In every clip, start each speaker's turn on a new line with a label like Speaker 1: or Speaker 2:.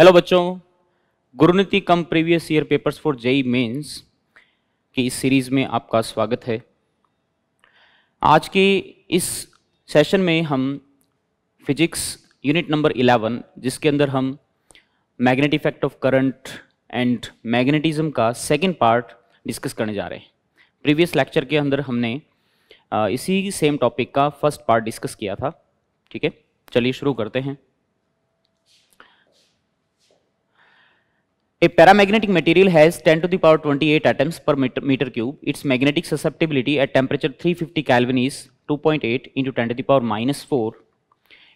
Speaker 1: Hello बच्चों Guruniti come previous year papers for JEE Mains की इस सीरीज में आपका स्वागत है आज की इस सेशन में हम फिजिक्स यूनिट नंबर 11 जिसके अंदर हम magnet effect of current and magnetism का सेकंड पार्ट डिस्कस करने जा रहे हैं प्रीवियस लेक्चर के अंदर हमने इसी सेम टॉपिक का फर्स्ट पार्ट डिस्कस किया था ठीक है चलिए शुरू करते हैं A paramagnetic material has 10 to the power 28 atoms per meter, meter cube. Its magnetic susceptibility at temperature 350 Kelvin is 2.8 into 10 to the power minus 4.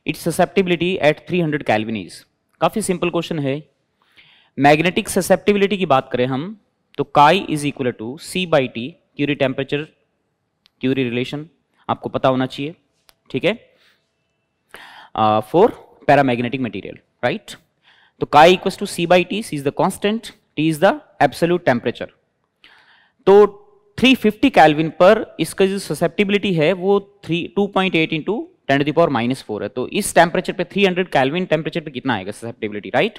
Speaker 1: Its susceptibility at 300 Kelvin is. काफ़ी simple question है magnetic susceptibility की बात करें हम तो chi is equal to C by T Curie temperature Curie relation आपको पता होना चाहिए ठीक है फॉर पैरामैग्नेटिक मटेरियल राइट तो का equals to C by T C is the constant T is the absolute temperature तो 350 कैलविन पर इसका जो ससेप्टिबिलिटी है वो three two point eight into ten to the power minus four है तो इस टेम्परेचर पे 300 हंड्रेड कैलविन टेम्परेचर पर कितना आएगा ससेप्टिबिलिटी राइट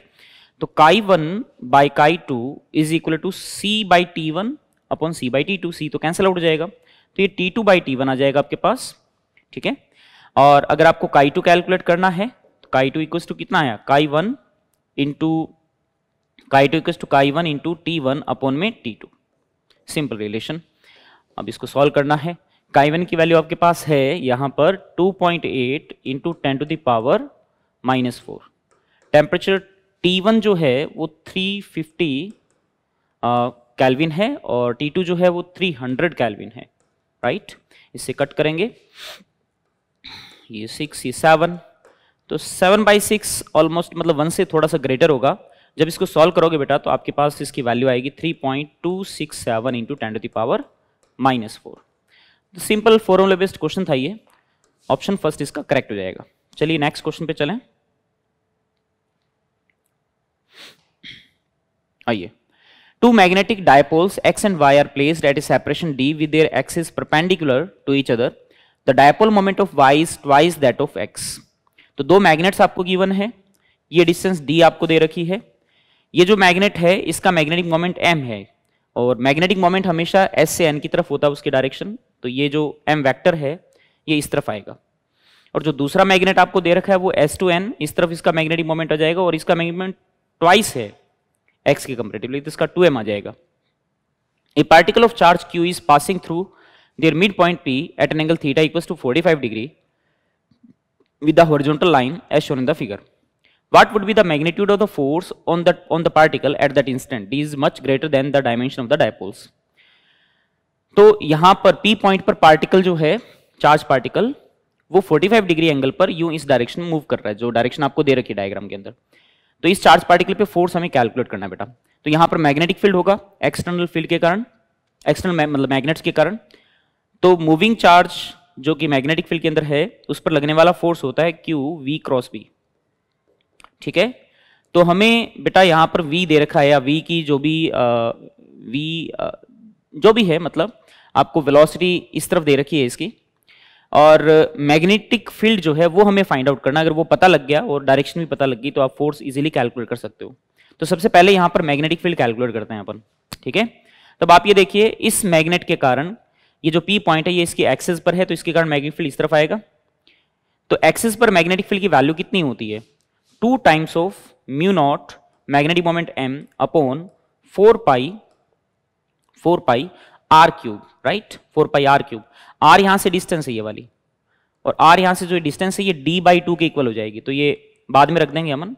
Speaker 1: तो chi one by chi two is equal to C by T one upon C by T two C तो cancel out हो जाएगा तो ये T two by T one आ जाएगा आपके पास ठीक है और अगर आपको काई टू कैलकुलेट करना है तो काई टू इक्वल्स टू कितना आया chi one into chi two equals to chi one into T one upon में टी टू सिंपल रिलेशन अब इसको सॉल्व करना है काई वन की वैल्यू आपके पास है यहाँ पर 2.8 point eight into ten to the power minus four temperature T one जो है वो 350 फिफ्टी कैलविन है और टी टू जो है वो 300 हंड्रेड कैलविन है राइट right? इसे कट करेंगे ये सिक्स ये सेवन तो सेवन बाई सिक्स ऑलमोस्ट मतलब वन से थोड़ा सा ग्रेटर होगा जब इसको सॉल्व करोगे बेटा तो आपके पास इसकी वैल्यू आएगी three point two six seven into ten to the power minus four simple formula based question था ये ऑप्शन फर्स्ट इसका करेक्ट हो जाएगा चलिए नेक्स्ट क्वेश्चन पे चलें आइए two magnetic dipoles X and Y are placed at a separation D with X is perpendicular to each other the dipole moment of Y is twice that of X तो दो magnets आपको given है ये distance D आपको दे रखी है ये जो मैग्नेट है इसका मैग्नेटिक मोमेंट एम है और मैग्नेटिक मोमेंट हमेशा एस से एन की तरफ होता है उसके डायरेक्शन तो ये जो एम वैक्टर है ये इस तरफ आएगा और जो दूसरा मैग्नेट आपको दे रखा है वो एस टू एन इस तरफ इसका मैग्नेटिक मोमेंट आ जाएगा और इसका मैग्नेट ट्वाइस है एक्स के कंपेरेटिवली तो इसका टू एम आ जाएगा a particle of charge Q is passing through there mid point P at an angle theta equals to forty five degree with the horizontal line as shown in the figure. What would be the magnitude of the force on the, on the particle at that instant? D is much greater than the dimension of the dipoles. तो यहाँ पर P point पर particle जो है charge particle वो 45 degree angle पर यूं इस डायरेक्शन में मूव कर रहा है जो डायरेक्शन आपको दे रखी है डायग्राम के अंदर तो इस चार्ज पार्टिकल पे फोर्स हमें कैलकुलेट करना है बेटा तो यहाँ पर मैग्नेटिक फील्ड होगा एक्सटर्नल फील्ड के कारण एक्सटर्नल मतलब मैग्नेट्स के कारण तो मूविंग चार्ज जो कि मैग्नेटिक फील्ड के अंदर है उस पर लगने वाला फोर्स होता है क्यू वी क्रॉस बी ठीक है तो हमें बेटा यहाँ पर वी दे रखा है या वी की जो भी आ, वी आ, जो भी है मतलब आपको वेलोसिटी इस तरफ दे रखी है इसकी और मैग्नेटिक फील्ड जो है वो हमें फाइंड आउट करना अगर वो पता लग गया और डायरेक्शन भी पता लग गई तो आप फोर्स इजीली कैलकुलेट कर सकते हो तो सबसे पहले यहां पर मैग्नेटिक फील्ड कैलकुलेट करते हैं अपन ठीक है तब आप ये देखिए इस मैग्नेट के कारण ये जो पी पॉइंट है ये इसकी एक्सेस पर है तो इसके कारण मैग्नेटिक फील्ड इस तरफ आएगा तो एक्सेस पर मैग्नेटिक फील्ड की वैल्यू कितनी होती है two times of mu naught magnetic moment M upon four pi four pi R cube right four pi R cube R यहां से डिस्टेंस है ये वाली और आर यहां से जो डिस्टेंस है ये डी बाई टू के इक्वल हो जाएगी तो ये बाद में रख देंगे अमन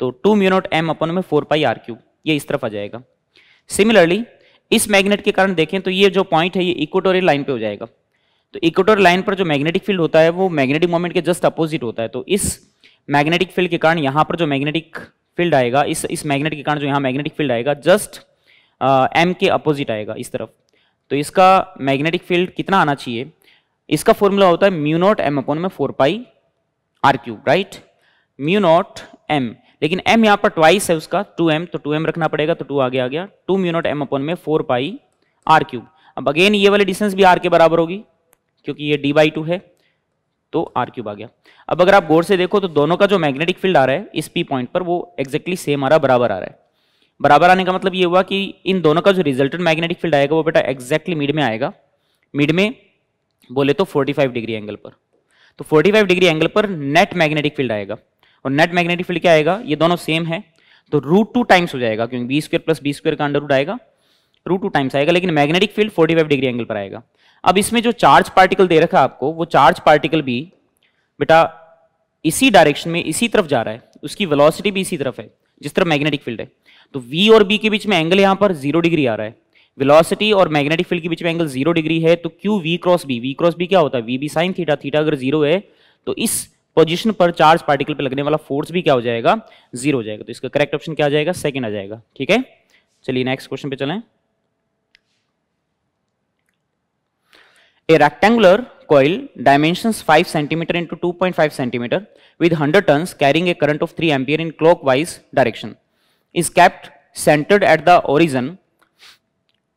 Speaker 1: तो two mu naught M upon में फोर पाई आर क्यूब ये इस तरफ आ जाएगा सिमिलरली इस मैग्नेट के कारण देखें तो ये जो पॉइंट है ये इक्वेटोरियल लाइन पे हो जाएगा तो इक्वेटोरियल लाइन पर जो मैग्नेटिक फील्ड होता है वो मैग्नेटिक मोमेंट के जस्ट अपोजिट होता है तो इस मैग्नेटिक फील्ड के कारण यहाँ पर जो मैग्नेटिक फील्ड आएगा इस इस मैग्नेट के कारण जो यहाँ मैग्नेटिक फील्ड आएगा जस्ट एम के अपोजिट आएगा इस तरफ तो इसका मैग्नेटिक फील्ड कितना आना चाहिए इसका फॉर्मूला होता है म्यू नॉट एम अपॉन में four pi R cube right mu naught M लेकिन m यहाँ पर ट्वाइस है उसका 2m तो 2m रखना पड़ेगा तो 2 आगे आ गया 2 म्यू नॉट m अपन में 4 पाई आर क्यूब अब अगेन ये वाली डिस्टेंस भी आर के बराबर होगी क्योंकि ये डी बाई टू है तो आर क्यूब आ गया अब अगर आप गौर से देखो तो दोनों का जो मैग्नेटिक फील्ड आ रहा है इस पी पॉइंट पर वो एक्जैक्टली सेम आ रहा बराबर आ रहा है बराबर आने का मतलब ये हुआ कि इन दोनों का जो रिजल्टेंट मैग्नेटिक फील्ड आएगा वो बेटा एक्जैक्टली मिड में आएगा मिड में बोले तो 45 डिग्री एंगल पर तो 45 डिग्री एंगल पर नेट मैग्नेटिक फील्ड आएगा और नेट मैग्नेटिक फील्ड क्या आएगा ये दोनों सेम है तो रूट टू टाइम्स हो जाएगा क्योंकि B square plus B square का अंडर रूट आएगा रूट टू टाइम्स आएगा लेकिन मैग्नेटिक फील्ड 45 डिग्री एंगल पर आएगा अब इसमें जो चार्ज पार्टिकल दे रखा है आपको वो चार्ज पार्टिकल भी बेटा इसी डायरेक्शन में इसी तरफ जा रहा है उसकी वेलोसिटी भी इसी तरफ है जिस तरफ मैग्नेटिक फील्ड है तो V और B के बीच में एंगल यहाँ पर जीरो डिग्री आ रहा है वेलोसिटी और मैग्नेटिक फील्ड के बीच में एंगल जीरो डिग्री है तो Q we cross B V cross B क्या होता है V B sine theta theta अगर जीरो है तो इस पोजिशन पर चार्ज पार्टिकल पर लगने वाला फोर्स भी क्या हो जाएगा जीरो हो जाएगा तो इसका करेक्ट ऑप्शन क्या हो जाएगा सेकेंड आ जाएगा ठीक है चलिए नेक्स्ट क्वेश्चन पे चले rectangular coil dimension five centimetre into two point five centimetre with hundred turns carrying a current of three ampere in clockwise direction is kept centred at the origin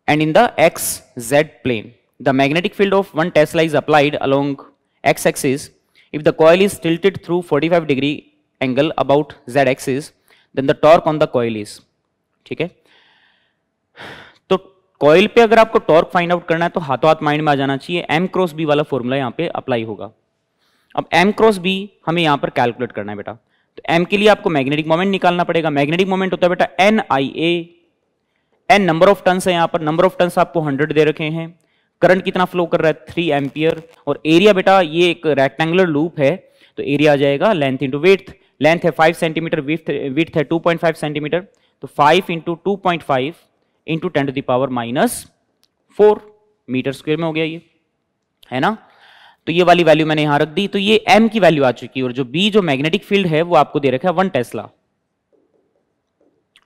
Speaker 1: and in the X Z plane the magnetic field of one tesla is applied along X axis If the coil is tilted through 45 degree angle about z axis, then the torque on the coil is ठीक है तो coil पे अगर आपको torque find out करना है तो हाथों हाथ माइंड में आ जाना चाहिए एम क्रॉस बी वाला फॉर्मूला यहाँ पे अप्लाई होगा अब एम क्रॉस बी हमें यहाँ पर कैलकुलेट करना है बेटा तो एम के लिए आपको मैग्नेटिक मोमेंट निकालना पड़ेगा मैग्नेटिक मोमेंट होता है बेटा N I A N number of turns है यहाँ पर नंबर ऑफ टन्स आपको हंड्रेड दे रखे हैं करंट कितना फ्लो कर रहा है थ्री एम्पियर और एरिया बेटा ये एक रेक्टेंगुलर लूप है तो एरिया आ जाएगा लेंथ इंटू विथ लेंथ है फाइव सेंटीमीटर विथ विथ है टू पॉइंट फाइव सेंटीमीटर तो five into two point five into ten to the power minus four metre square में हो गया ये है ना तो ये वाली वैल्यू मैंने यहां रख दी तो ये एम की वैल्यू आ चुकी है और जो बी जो मैग्नेटिक फील्ड है वो आपको दे रखा है वन टेस्ला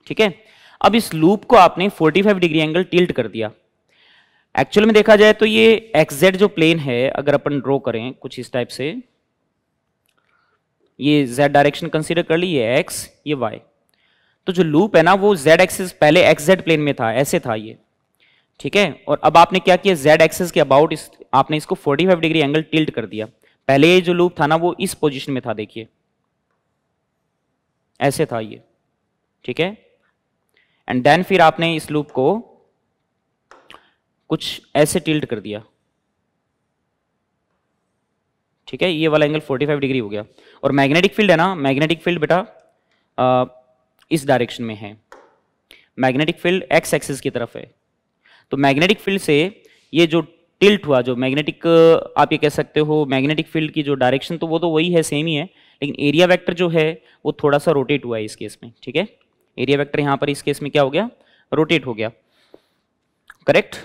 Speaker 1: ठीक है अब इस लूप को आपने 45 डिग्री एंगल टिल्ट कर दिया एक्चुअल में देखा जाए तो ये एक्सजेड जो प्लेन है अगर अपन ड्रो करें कुछ इस टाइप से ये जेड डायरेक्शन कंसीडर कर ली है एक्स ये वाई तो जो लूप है ना वो जेड एक्सिस पहले एक्सजेड प्लेन में था ऐसे था ये ठीक है और अब आपने क्या किया जेड एक्सिस के अबाउट इस आपने इसको 45 डिग्री एंगल टिल्ट कर दिया पहले ये जो लूप था ना वो इस पोजिशन में था देखिए ऐसे था ये ठीक है एंड देन फिर आपने इस लूप को कुछ ऐसे टिल्ट कर दिया ठीक है ये वाला एंगल 45 डिग्री हो गया और मैग्नेटिक फील्ड है ना मैग्नेटिक फील्ड बेटा इस डायरेक्शन में है मैग्नेटिक फील्ड एक्स एक्सिस की तरफ है तो मैग्नेटिक फील्ड से ये जो टिल्ट हुआ जो मैग्नेटिक आप ये कह सकते हो मैग्नेटिक फील्ड की जो डायरेक्शन तो वो तो वही है सेम ही है लेकिन एरिया वैक्टर जो है वो थोड़ा सा रोटेट हुआ है इस केस में ठीक है एरिया वैक्टर यहाँ पर इस केस में क्या हो गया रोटेट हो गया करेक्ट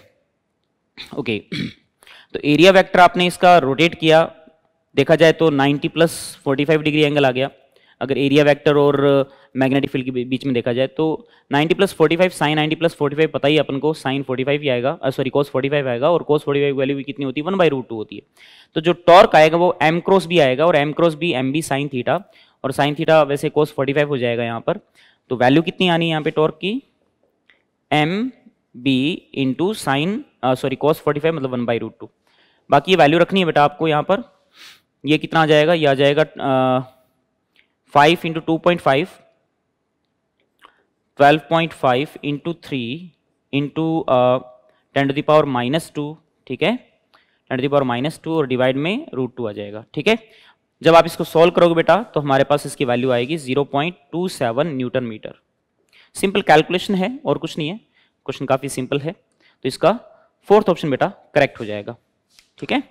Speaker 1: ओके तो एरिया वेक्टर आपने इसका रोटेट किया देखा जाए तो 90 प्लस 45 डिग्री एंगल आ गया अगर एरिया वेक्टर और मैग्नेटिक uh, फील्ड के बीच में देखा जाए तो 90 plus 45 sine ninety plus forty पता ही अपन को साइन 45 ही आएगा सॉरी कोस 45 आएगा और कोस 45 की वैल्यू भी कितनी होती है वन बाई रूट टू होती है तो जो टॉर्क आएगा वो एम क्रॉस भी आएगा और एम क्रॉस भी एम बी साइन थीटा और साइन थीटा वैसे कोस 45 हो जाएगा यहाँ पर तो वैल्यू कितनी आनी है यहाँ पे टॉर्क की M B into sine sorry cos forty five मतलब वन बाई रूट टू बाकी ये वैल्यू रखनी है बेटा आपको यहाँ पर ये कितना आ जाएगा ये आ जाएगा five into two point five twelve point five into three into ten to the power minus two ठीक है ten to the power minus two और डिवाइड में रूट टू आ जाएगा ठीक है जब आप इसको सॉल्व करोगे बेटा तो हमारे पास इसकी वैल्यू आएगी zero point two seven newton metre simple calculation है और कुछ नहीं है क्वेश्चन काफी सिंपल है तो इसका फोर्थ ऑप्शन बेटा करेक्ट हो जाएगा ठीक है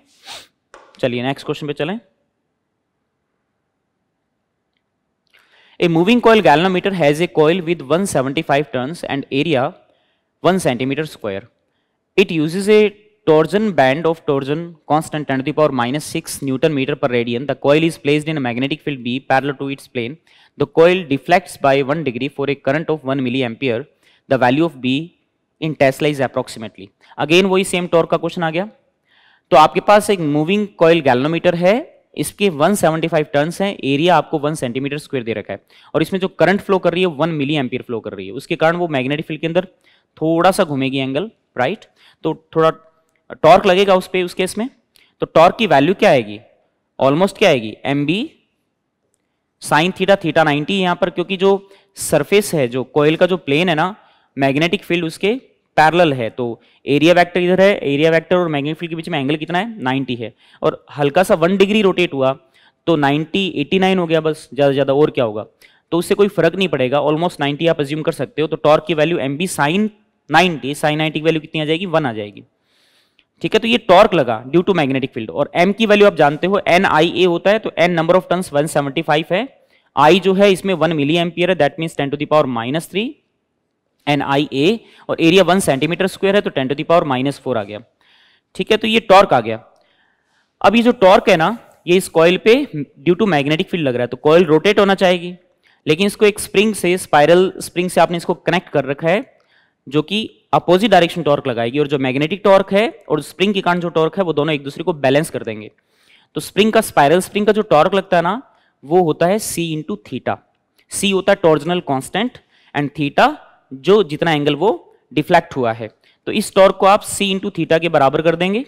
Speaker 1: चलिए नेक्स्ट क्वेश्चन पे चलें a moving coil galvanometer has a coil with 175 turns and area 1 centimetre square it uses a torsion band of torsion constant ten to power minus six newton metre per radian the coil is placed in magnetic field B parallel to its plane the coil deflects by one degree for a current of one milli ampere the value of B in tesla is approximately again वही same torque का question आ गया तो आपके पास एक moving coil galvanometer है इसके 175 seventy turns हैं एरिया आपको 1 सेंटीमीटर स्क्वायर दे रखा है और इसमें जो करंट फ्लो कर रही है 1 मिली एम्पियर फ्लो कर रही है उसके कारण वो मैग्नेटिक फील्ड के अंदर थोड़ा सा घूमेगी एंगल राइट तो थोड़ा टॉर्क लगेगा उस पर उस केस में तो टॉर्क की वैल्यू क्या आएगी ऑलमोस्ट क्या आएगी M B sine theta theta 90 यहाँ पर क्योंकि जो सरफेस है जो कोयल का जो प्लेन है ना मैग्नेटिक फील्ड उसके पैरल है तो एरिया वैक्टर इधर है एरिया वैक्टर और मैग्नेट फील्ड के बीच में एंगल कितना है 90 है और हल्का सा वन डिग्री रोटेट हुआ तो एटी नाइन हो गया बस ज़्यादा से ज़्यादा और क्या होगा तो उससे कोई फर्क नहीं पड़ेगा ऑलमोस्ट 90 आप एज्यूम कर सकते हो तो टॉर्क की value M B sine ninety sine ninety की वैल्यू कितनी आ जाएगी वन आ जाएगी ठीक है तो ये टॉर्क लगा ड्यू टू मैग्नेटिक फील्ड और एम की वैल्यू आप जानते हो एन आई ए होता है तो N number of turn one है आई जो है इसमें वन मिली एम्पियर है that means ten to the power minus three N I A और एरिया वन सेंटीमीटर स्क्वायर है तो ten to the power minus four आ गया ठीक है तो ये टॉर्क आ गया अब ये जो टॉर्क है ना ये इस कॉयल पे ड्यू टू मैग्नेटिक फील्ड लग रहा है तो कॉयल रोटेट होना चाहेगी लेकिन इसको एक स्प्रिंग से स्पाइरल स्प्रिंग से आपने इसको कनेक्ट कर रखा है जो कि अपोजिट डायरेक्शन टॉर्क लगाएगी और जो मैग्नेटिक टॉर्क है और स्प्रिंग के कारण जो टॉर्क है वो दोनों एक दूसरे को बैलेंस कर देंगे तो स्प्रिंग का स्पाइरल स्प्रिंग का जो टॉर्क लगता है ना वो होता है सी इंटू थीटा सी होता है टॉर्जनल कॉन्स्टेंट एंड थीटा जो जितना एंगल वो डिफ्लेक्ट हुआ है तो इस टॉर्क को आप सी इंटू थीटा के बराबर कर देंगे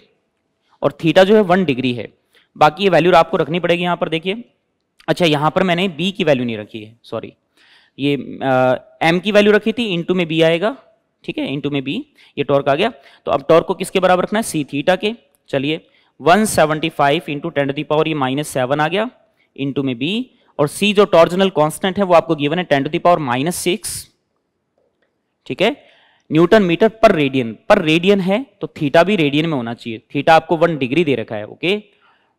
Speaker 1: और थीटा जो है वन डिग्री है बाकी ये वैल्यू आपको रखनी पड़ेगी यहाँ पर देखिए अच्छा यहाँ पर मैंने बी की वैल्यू नहीं रखी है सॉरी ये एम की वैल्यू रखी थी इंटू में बी आएगा ठीक है इंटू में बी ये टॉर्क आ गया तो अब टॉर्क को किसके बराबर रखना है सी थीटा के चलिए one seventy five into ten the power ये माइनस सेवन आ गया इंटू में बी और सी जो टॉर्जनल कॉन्स्टेंट है वो आपको गिवन है ten to the power minus six ठीक है newton metre per radian per radian है तो थीटा भी रेडियन में होना चाहिए थीटा आपको वन डिग्री दे रखा है ओके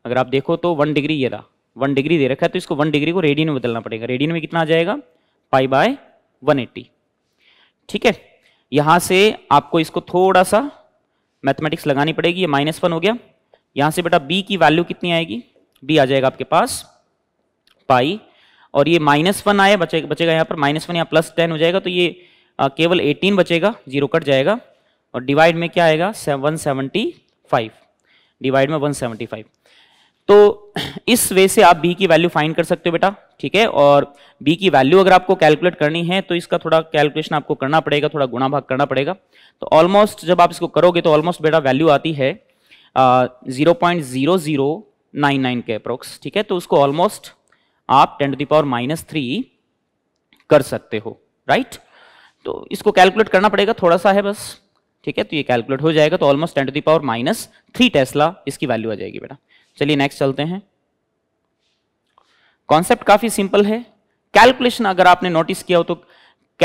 Speaker 1: अगर आप देखो तो वन डिग्री ये रहा वन डिग्री दे रखा है तो इसको वन डिग्री को रेडियन में बदलना पड़ेगा रेडियन में कितना आ जाएगा पाई बाय 180 ठीक है यहां से आपको इसको थोड़ा सा मैथमेटिक्स लगानी पड़ेगी ये माइनस वन हो गया यहां से बेटा बी की वैल्यू कितनी आएगी बी आ जाएगा आपके पास पाई और ये माइनस वन आया बचे बचेगा यहाँ पर माइनस वन या प्लस टेन हो जाएगा तो ये आ, केवल 18 बचेगा जीरो कट जाएगा और डिवाइड में क्या आएगा वन सेवेंटी फाइव डिवाइड में वन फाइव तो इस वे से आप बी की वैल्यू फाइंड कर सकते हो बेटा ठीक है और बी की वैल्यू अगर आपको कैलकुलेट करनी है तो इसका थोड़ा कैलकुलेशन आपको करना पड़ेगा थोड़ा गुणा भाग करना पड़ेगा तो ऑलमोस्ट जब आप इसको करोगे तो ऑलमोस्ट बेटा वैल्यू आती है zero point zero zero nine nine के अप्रोक्स ठीक है तो उसको ऑलमोस्ट आप ten to the power minus three कर सकते हो राइट तो इसको कैलकुलेट करना पड़ेगा थोड़ा सा है बस ठीक है तो ये कैलकुलेट हो जाएगा तो almost ten to the power minus three tesla इसकी वैल्यू आ जाएगी बेटा चलिए नेक्स्ट चलते हैं कॉन्सेप्ट काफी सिंपल है कैलकुलेशन अगर आपने नोटिस किया हो तो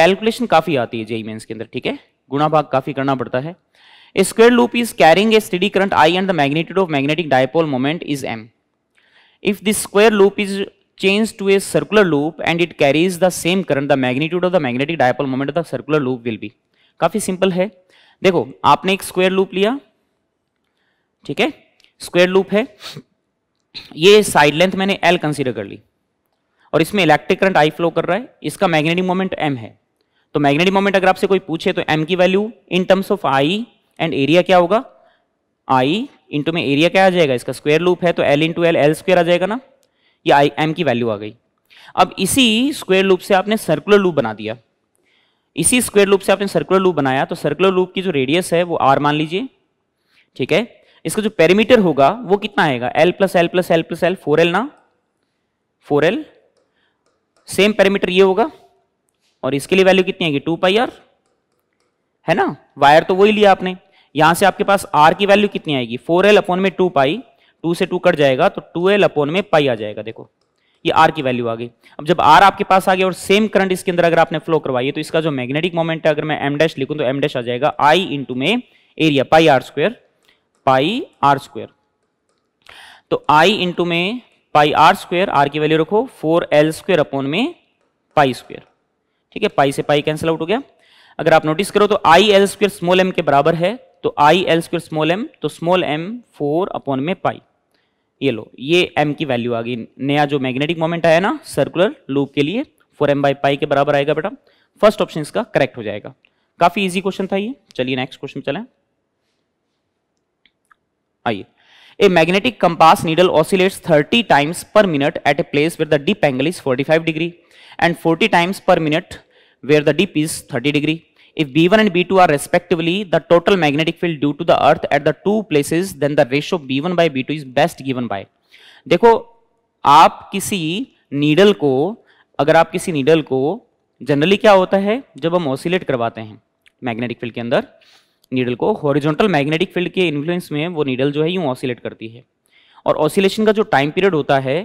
Speaker 1: कैलकुलेशन काफी आती है जेई मेन्स के अंदर ठीक है गुणा भाग काफी करना पड़ता है square loop is carrying a steady current I and the magnitude of magnetic dipole moment is M if this square loop is changed to a circular loop and it carries the same current, the magnitude of the magnetic dipole moment of the circular loop will be. काफी simple है देखो आपने एक square loop लिया ठीक है square loop है ये साइड लेंथ मैंने एल कंसीडर कर ली और इसमें इलेक्ट्रिक करंट आई फ्लो कर रहा है इसका मैग्नेटिक मोमेंट एम है तो मैग्नेटिक मोमेंट अगर आपसे कोई पूछे तो एम की value in terms of I and area क्या होगा आई इंटू में एरिया क्या आ जाएगा इसका स्क्वायर लूप है तो L into L L square आ जाएगा ना ये आई एम की वैल्यू आ गई अब इसी स्क्वेयर लूप से आपने सर्कुलर लूप बना दिया इसी स्क्वेयर लूप से आपने सर्कुलर लूप बनाया तो सर्कुलर लूप की जो रेडियस है वो आर मान लीजिए ठीक है इसका जो पेरीमीटर होगा वो कितना आएगा L plus L plus L plus L four L ना फोर एल सेम पेरीमीटर ये होगा और इसके लिए वैल्यू कितनी आएगी टू पाई आर है ना वायर तो वही लिया आपने यहां से आपके पास आर की वैल्यू कितनी आएगी फोर एल अपॉन में टू पाई टू से टू कट जाएगा तो टू एल अपोन में पाई आ जाएगा देखो ये आर की वैल्यू आ गई अब जब आर आपके पास आ गया और सेम करंट इसके अंदर अगर आपने फ्लो करवाई है तो इसका जो मैग्नेटिक मोमेंट है अगर मैं एम डैश लिखूं तो एम डैश आ जाएगा आई इंटू में area pi R square pi R square तो आई इंटू में पाई आर स्क्वेयर आर की वैल्यू रखो फोर एल स्क्वेयर अपोन में पाई स्क्वेयर ठीक है पाई से पाई कैंसिल आउट हो गया अगर आप नोटिस करो तो I L square small M के बराबर है तो I L square small M तो स्मॉल एम फोर अपॉन में पाई ये लो ये एम की वैल्यू आ गई नया जो मैग्नेटिक मोमेंट आया ना सर्कुलर लूप के लिए फोर एम बाई पाई के बराबर आएगा बेटा फर्स्ट ऑप्शन इसका करेक्ट हो जाएगा काफी इजी क्वेश्चन था ये चलिए नेक्स्ट क्वेश्चन चले आइए a magnetic compass needle oscillates 30 times per minute at a place where the dip angle is 45 degree and 40 times per minute where the dip is 30 degree If B1 and B2 are respectively the total magnetic field due to the earth at the two places, then the ratio B1 by B2 is best given by. देखो आप किसी needle को अगर आप किसी needle को generally क्या होता है जब हम ऑसिलेट करवाते हैं मैग्नेटिक फील्ड के अंदर नीडल को हॉरिजॉन्टल मैग्नेटिक फील्ड के इन्फ्लुएंस में वो नीडल जो है यूं ऑसिलेट करती है और ऑसिलेशन का जो टाइम पीरियड होता है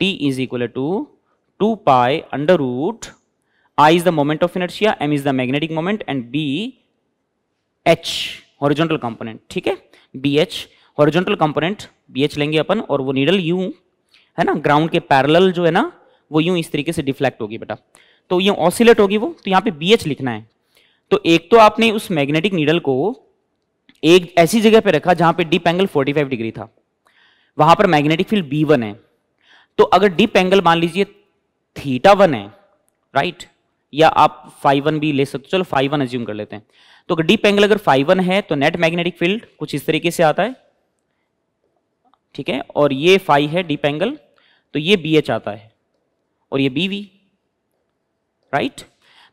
Speaker 1: T is equal to two pi under root I is the moment of inertia M is the magnetic moment and B H horizontal component ठीक है B H horizontal component B H लेंगे अपन और वो needle you है ना ground के parallel जो है ना वो यूं इस तरीके से डिफ्लेक्ट होगी बेटा तो ये ऑसिलेट होगी वो तो यहाँ पे बी एच लिखना है तो एक तो आपने उस मैग्नेटिक नीडल को एक ऐसी जगह पे रखा जहां पे डीप एंगल 45 डिग्री था वहां पर मैग्नेटिक फील्ड बी वन है तो अगर डीप एंगल मान लीजिए थीटा वन है राइट या आप फाइव वन भी ले सकते हो चलो फाइव वन एज्यूम कर लेते हैं तो डीप एंगल अगर फाइव वन है तो नेट मैग्नेटिक फील्ड कुछ इस तरीके से आता है ठीक है और ये फाइव है डीप एंगल तो ये बी एच आता है और ये बी वी राइट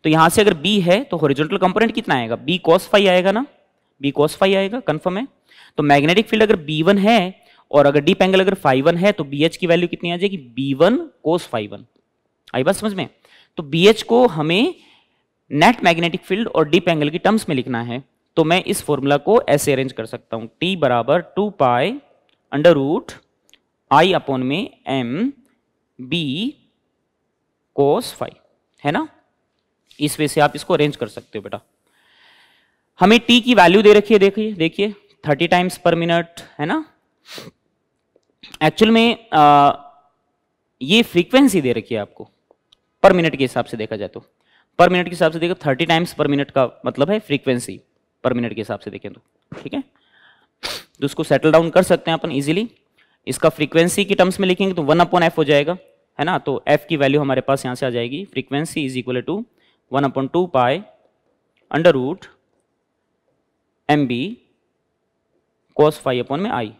Speaker 1: तो यहां से अगर बी है तो हॉरिजॉन्टल कंपोनेंट कितना आएगा बी कॉस फाइव आएगा ना बी कॉस फाइव आएगा कंफर्म है तो मैग्नेटिक फील्ड अगर बी वन है और अगर डीप एंगल अगर फाइव वन है तो बी एच की वैल्यू कितनी आ जाएगी B one cos phi one आई बात समझ में तो बी को हमें नेट मैग्नेटिक फील्ड और डीप एंगल की टर्म्स में लिखना है तो मैं इस फॉर्मूला को ऐसे अरेंज कर सकता हूं टी बराबर two pi under root I upon में एम बी कोस फाइव है ना इस वे से आप इसको अरेंज कर सकते हो बेटा हमें टी की वैल्यू दे रखी है देखिए देखिए थर्टी टाइम्स पर मिनट है ना एक्चुअल में आ, ये फ्रीक्वेंसी दे रखी है आपको पर मिनट के हिसाब से देखा जाए तो पर मिनट के हिसाब से देखो थर्टी टाइम्स पर मिनट का मतलब है फ्रीक्वेंसी पर मिनट के हिसाब से देखें तो ठीक है तो उसको सेटल डाउन कर सकते हैं अपन इजीली इसका फ्रीक्वेंसी की टर्म्स में लिखेंगे तो वन अपॉन एफ हो जाएगा है ना तो एफ की वैल्यू हमारे पास यहाँ से आ जाएगी frequency is equal to one upon two pi under root M B cos phi upon में आई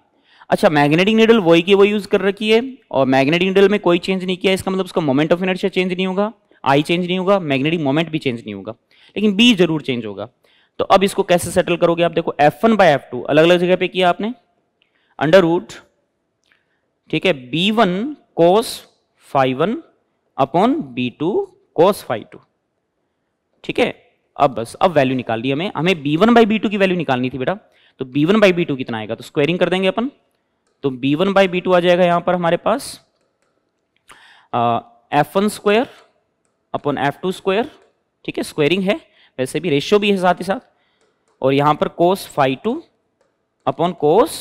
Speaker 1: अच्छा मैग्नेटिक नीडल वही की वही यूज कर रखी है और मैग्नेटिक नीडल में कोई चेंज नहीं किया इसका मतलब उसका मोमेंट ऑफ इनर्शिया चेंज नहीं होगा आई चेंज नहीं होगा मैग्नेटिक मोमेंट भी चेंज नहीं होगा लेकिन बी जरूर चेंज होगा तो अब इसको कैसे सेटल करोगे आप देखो F one by F two अलग अलग जगह पे किया आपने अंडर रूट ठीक है B one cos phi one upon B two cos phi two ठीक है अब बस अब वैल्यू निकाल दी हमें हमें B one by B two की वैल्यू निकालनी थी बेटा तो B one by B two कितना आएगा तो स्क्वायरिंग कर देंगे अपन तो B one by B two आ जाएगा यहां पर हमारे पास F one square upon F two square ठीक है स्क्वायरिंग है वैसे भी रेशियो भी है साथ ही साथ और यहां पर cos phi two upon cos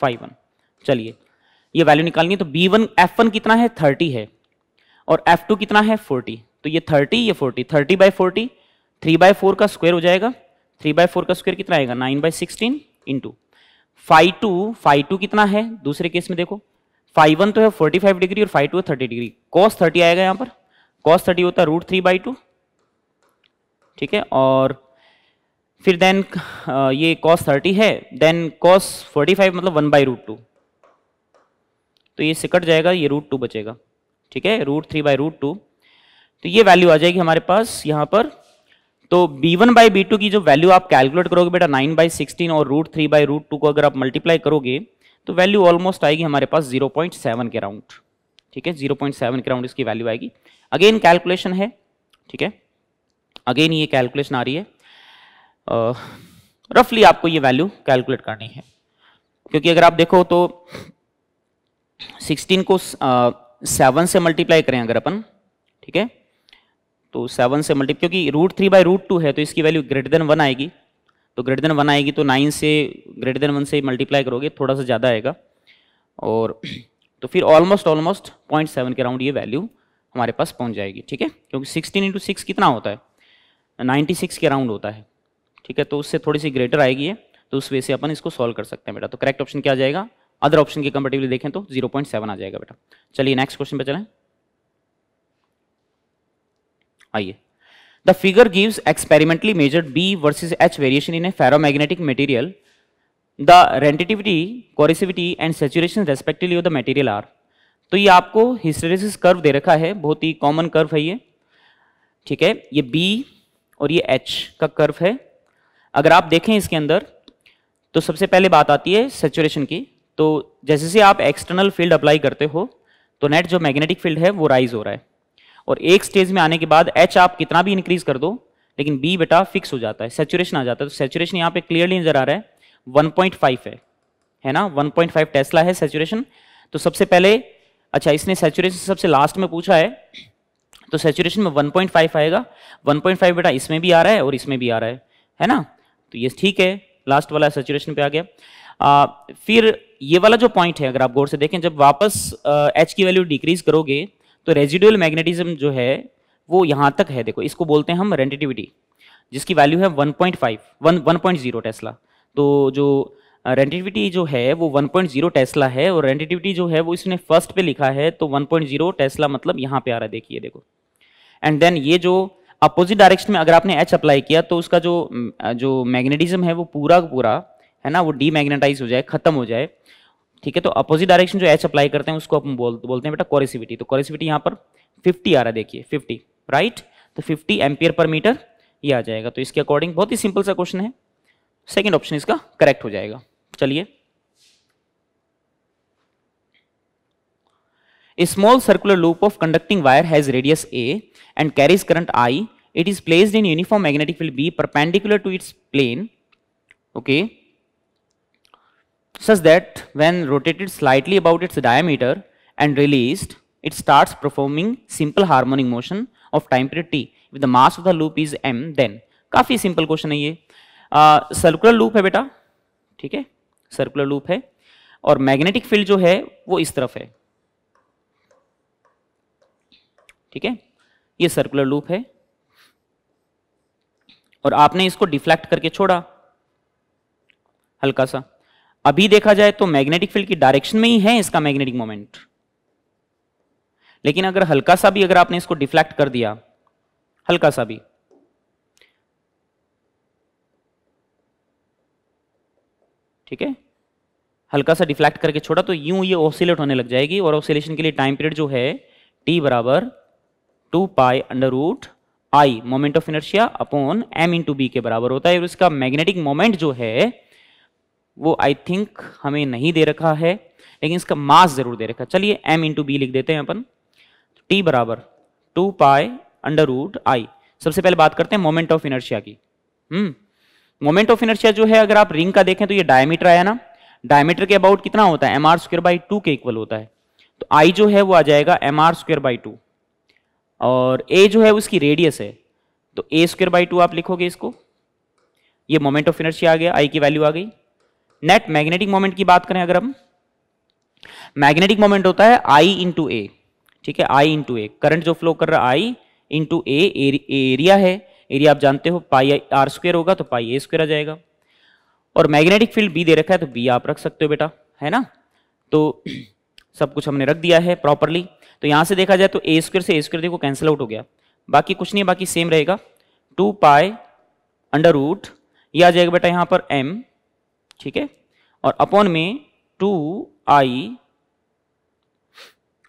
Speaker 1: phi one चलिए ये वैल्यू निकालनी है तो बी वन एफ वन कितना है थर्टी है और एफ टू कितना है फोर्टी तो ये थर्टी ये forty thirty by forty three by four का स्क्वायर हो जाएगा थ्री बाय फोर का स्क्वायर कितना आएगा nine by sixteen into phi two phi two कितना है दूसरे केस में देखो फाइव वन तो है फोर्टी फाइव डिग्री और फाइव टू है थर्टी डिग्री कॉस थर्टी आएगा यहाँ पर कॉस थर्टी होता है रूट थ्री बाई टू ठीक है और फिर देन ये कॉस थर्टी है देन कॉस फोर्टी फाइव मतलब वन बाई रूट टू तो ये सिकट जाएगा ये रूट टू बचेगा ठीक है root three by root two तो ये वैल्यू आ जाएगी हमारे पास यहाँ पर तो B one by B two की जो वैल्यू आप कैलकुलेट करोगे बेटा नाइन बाई सिक्सटीन और root three by root two को अगर आप मल्टीप्लाई करोगे तो वैल्यू ऑलमोस्ट आएगी हमारे पास जीरो पॉइंट सेवन के राउंड ठीक है जीरो पॉइंट सेवन के राउंड इसकी वैल्यू आएगी अगेन कैलकुलेशन है ठीक है अगेन ये कैलकुलेशन आ रही है रफली uh, आपको ये वैल्यू कैलकुलेट करनी है क्योंकि अगर आप देखो तो सिक्सटीन को सेवन uh, से मल्टीप्लाई करें अगर अपन ठीक है तो सेवन से मल्टी क्योंकि root three by root two है तो इसकी वैल्यू ग्रेटर देन वन आएगी तो ग्रेटर देन वन आएगी तो नाइन से ग्रेटर देन वन से मल्टीप्लाई करोगे थोड़ा सा ज़्यादा आएगा और तो फिर ऑलमोस्ट ऑलमोस्ट पॉइंट सेवन के अराउंड ये वैल्यू हमारे पास पहुंच जाएगी ठीक है क्योंकि सिक्सटीन इंटू सिक्स कितना होता है नाइन्टी सिक्स के अराउंड होता है ठीक है तो उससे थोड़ी सी ग्रेटर आएगी है तो उस वे से अपन इसको सॉल्व कर सकते हैं बेटा तो करेक्ट ऑप्शन क्या आ जाएगा अदर ऑप्शन के कंपेटिवली देखें तो जीरो पॉइंट सेवन आ जाएगा बेटा चलिए नेक्स्ट क्वेश्चन पे चलें आइए the figure gives experimentally measured B versus H variation in a ferromagnetic material the retentivity coercivity and saturation respectively of the material are तो ये आपको हिस्टेरिसिस कर्व दे रखा है बहुत ही कॉमन कर्व है ये ठीक है ये बी और ये एच का कर्व है अगर आप देखें इसके अंदर तो सबसे पहले बात आती है सेचुरेशन की तो जैसे से आप एक्सटर्नल फील्ड अप्लाई करते हो तो नेट जो मैग्नेटिक फील्ड है वो राइज हो रहा है और एक स्टेज में आने के बाद एच आप कितना भी इंक्रीज कर दो लेकिन बी बेटा फिक्स हो जाता है सेचुरेशन आ जाता है तो सेचुरेशन यहाँ पे क्लियरली नजर आ रहा है 1.5 है है ना 1.5 टेस्ला है सेचुरेशन तो सबसे पहले अच्छा इसने सेचुरेशन सबसे लास्ट में पूछा है तो सेचुरेशन में वन आएगा वन बेटा इसमें भी आ रहा है और इसमें भी आ रहा है है ना तो ये ठीक है लास्ट वाला सेचुरेशन पे आ गया आ, फिर ये वाला जो पॉइंट है अगर आप गौर से देखें जब वापस एच की वैल्यू डिक्रीज करोगे तो रेजिडुअल मैग्नेटिज्म जो है वो यहाँ तक है देखो इसको बोलते हैं हम रेंटेटिविटी जिसकी वैल्यू है 1.5 1.0 टेस्ला तो जो रेंटेटिविटी जो है वो 1.0 टेस्ला है और रेंटेटिविटी जो है वो इसने फर्स्ट पे लिखा है तो 1.0 टेस्ला मतलब यहाँ पे आ रहा है देखिए देखो एंड देन ये जो अपोजिट डायरेक्शन में अगर आपने एच अप्लाई किया तो उसका जो जो मैग्नेटिज्म है वो पूरा पूरा है ना वो डी हो जाए खत्म हो जाए ठीक है तो अपोजिट डायरेक्शन जो एच अप्लाई करते हैं उसको हम बोल, बोलते हैं बेटा कॉरेसिविटी तो कॉरेसिविटी यहाँ पर 50 आ रहा है देखिए 50 राइट तो 50 एम्पियर पर मीटर ये आ जाएगा तो इसके अकॉर्डिंग बहुत ही सिंपल सा क्वेश्चन है सेकेंड ऑप्शन इसका करेक्ट हो जाएगा चलिए small circular loop of conducting wire has radius a and carries current I it is placed in uniform magnetic field B perpendicular to its plane okay such that when rotated slightly about its diameter and released, it starts performing simple harmonic motion of time period t. If the mass of the loop is m, then काफ़ी simple question है ये Circular loop है बेटा ठीक है Circular loop है और magnetic field जो है वो इस तरफ है ठीक है ये सर्कुलर लूप है और आपने इसको डिफ्लेक्ट करके छोड़ा हल्का सा अभी देखा जाए तो मैग्नेटिक फील्ड की डायरेक्शन में ही है इसका मैग्नेटिक मोमेंट लेकिन अगर हल्का सा भी अगर आपने इसको डिफ्लेक्ट कर दिया हल्का सा भी ठीक है हल्का सा डिफ्लेक्ट करके छोड़ा तो यूं ये ऑसिलेट होने लग जाएगी और ऑसिलेशन के लिए टाइम पीरियड जो है टी बराबर two pi under root I moment of inertia upon M into B के बराबर होता है और इसका मैग्नेटिक मोमेंट जो है वो आई थिंक हमें नहीं दे रखा है लेकिन इसका मास जरूर दे रखा है चलिए एम इंटू बी लिख देते हैं अपन टी बराबर two pi under root I सबसे पहले बात करते हैं मोमेंट ऑफ इनर्शिया की हम्म मोमेंट ऑफ इनर्शिया जो है अगर आप रिंग का देखें तो ये डायमीटर आया ना डायमीटर के अबाउट कितना होता है M R square by two के इक्वल होता है तो आई जो है वो आ जाएगा M R square by two और ए जो है उसकी रेडियस है तो ए स्क्र बाई टू आप लिखोगे इसको ये मोमेंट ऑफ इनर्शिया आ गया आई की वैल्यू आ गई नेट मैग्नेटिक मोमेंट की बात करें अगर हम मैग्नेटिक मोमेंट होता है आई इंटू ए ठीक है आई इंटू ए करंट जो फ्लो कर रहा है आई इंटू ए एरिया है एरिया आप जानते हो पाई आर स्क्वेयर होगा तो पाई ए स्क्वेयर आ जाएगा और मैग्नेटिक फील्ड बी दे रखा है तो बी आप रख सकते हो बेटा है ना तो सब कुछ हमने रख दिया है प्रॉपरली तो यहां से देखा जाए तो ए स्क्वेयर से ए स्क्वेयर देखो कैंसिल आउट हो गया बाकी कुछ नहीं बाकी सेम रहेगा टू पाई अंडर रूट ये आ जाएगा बेटा यहाँ पर एम ठीक है और अपॉन में टू आई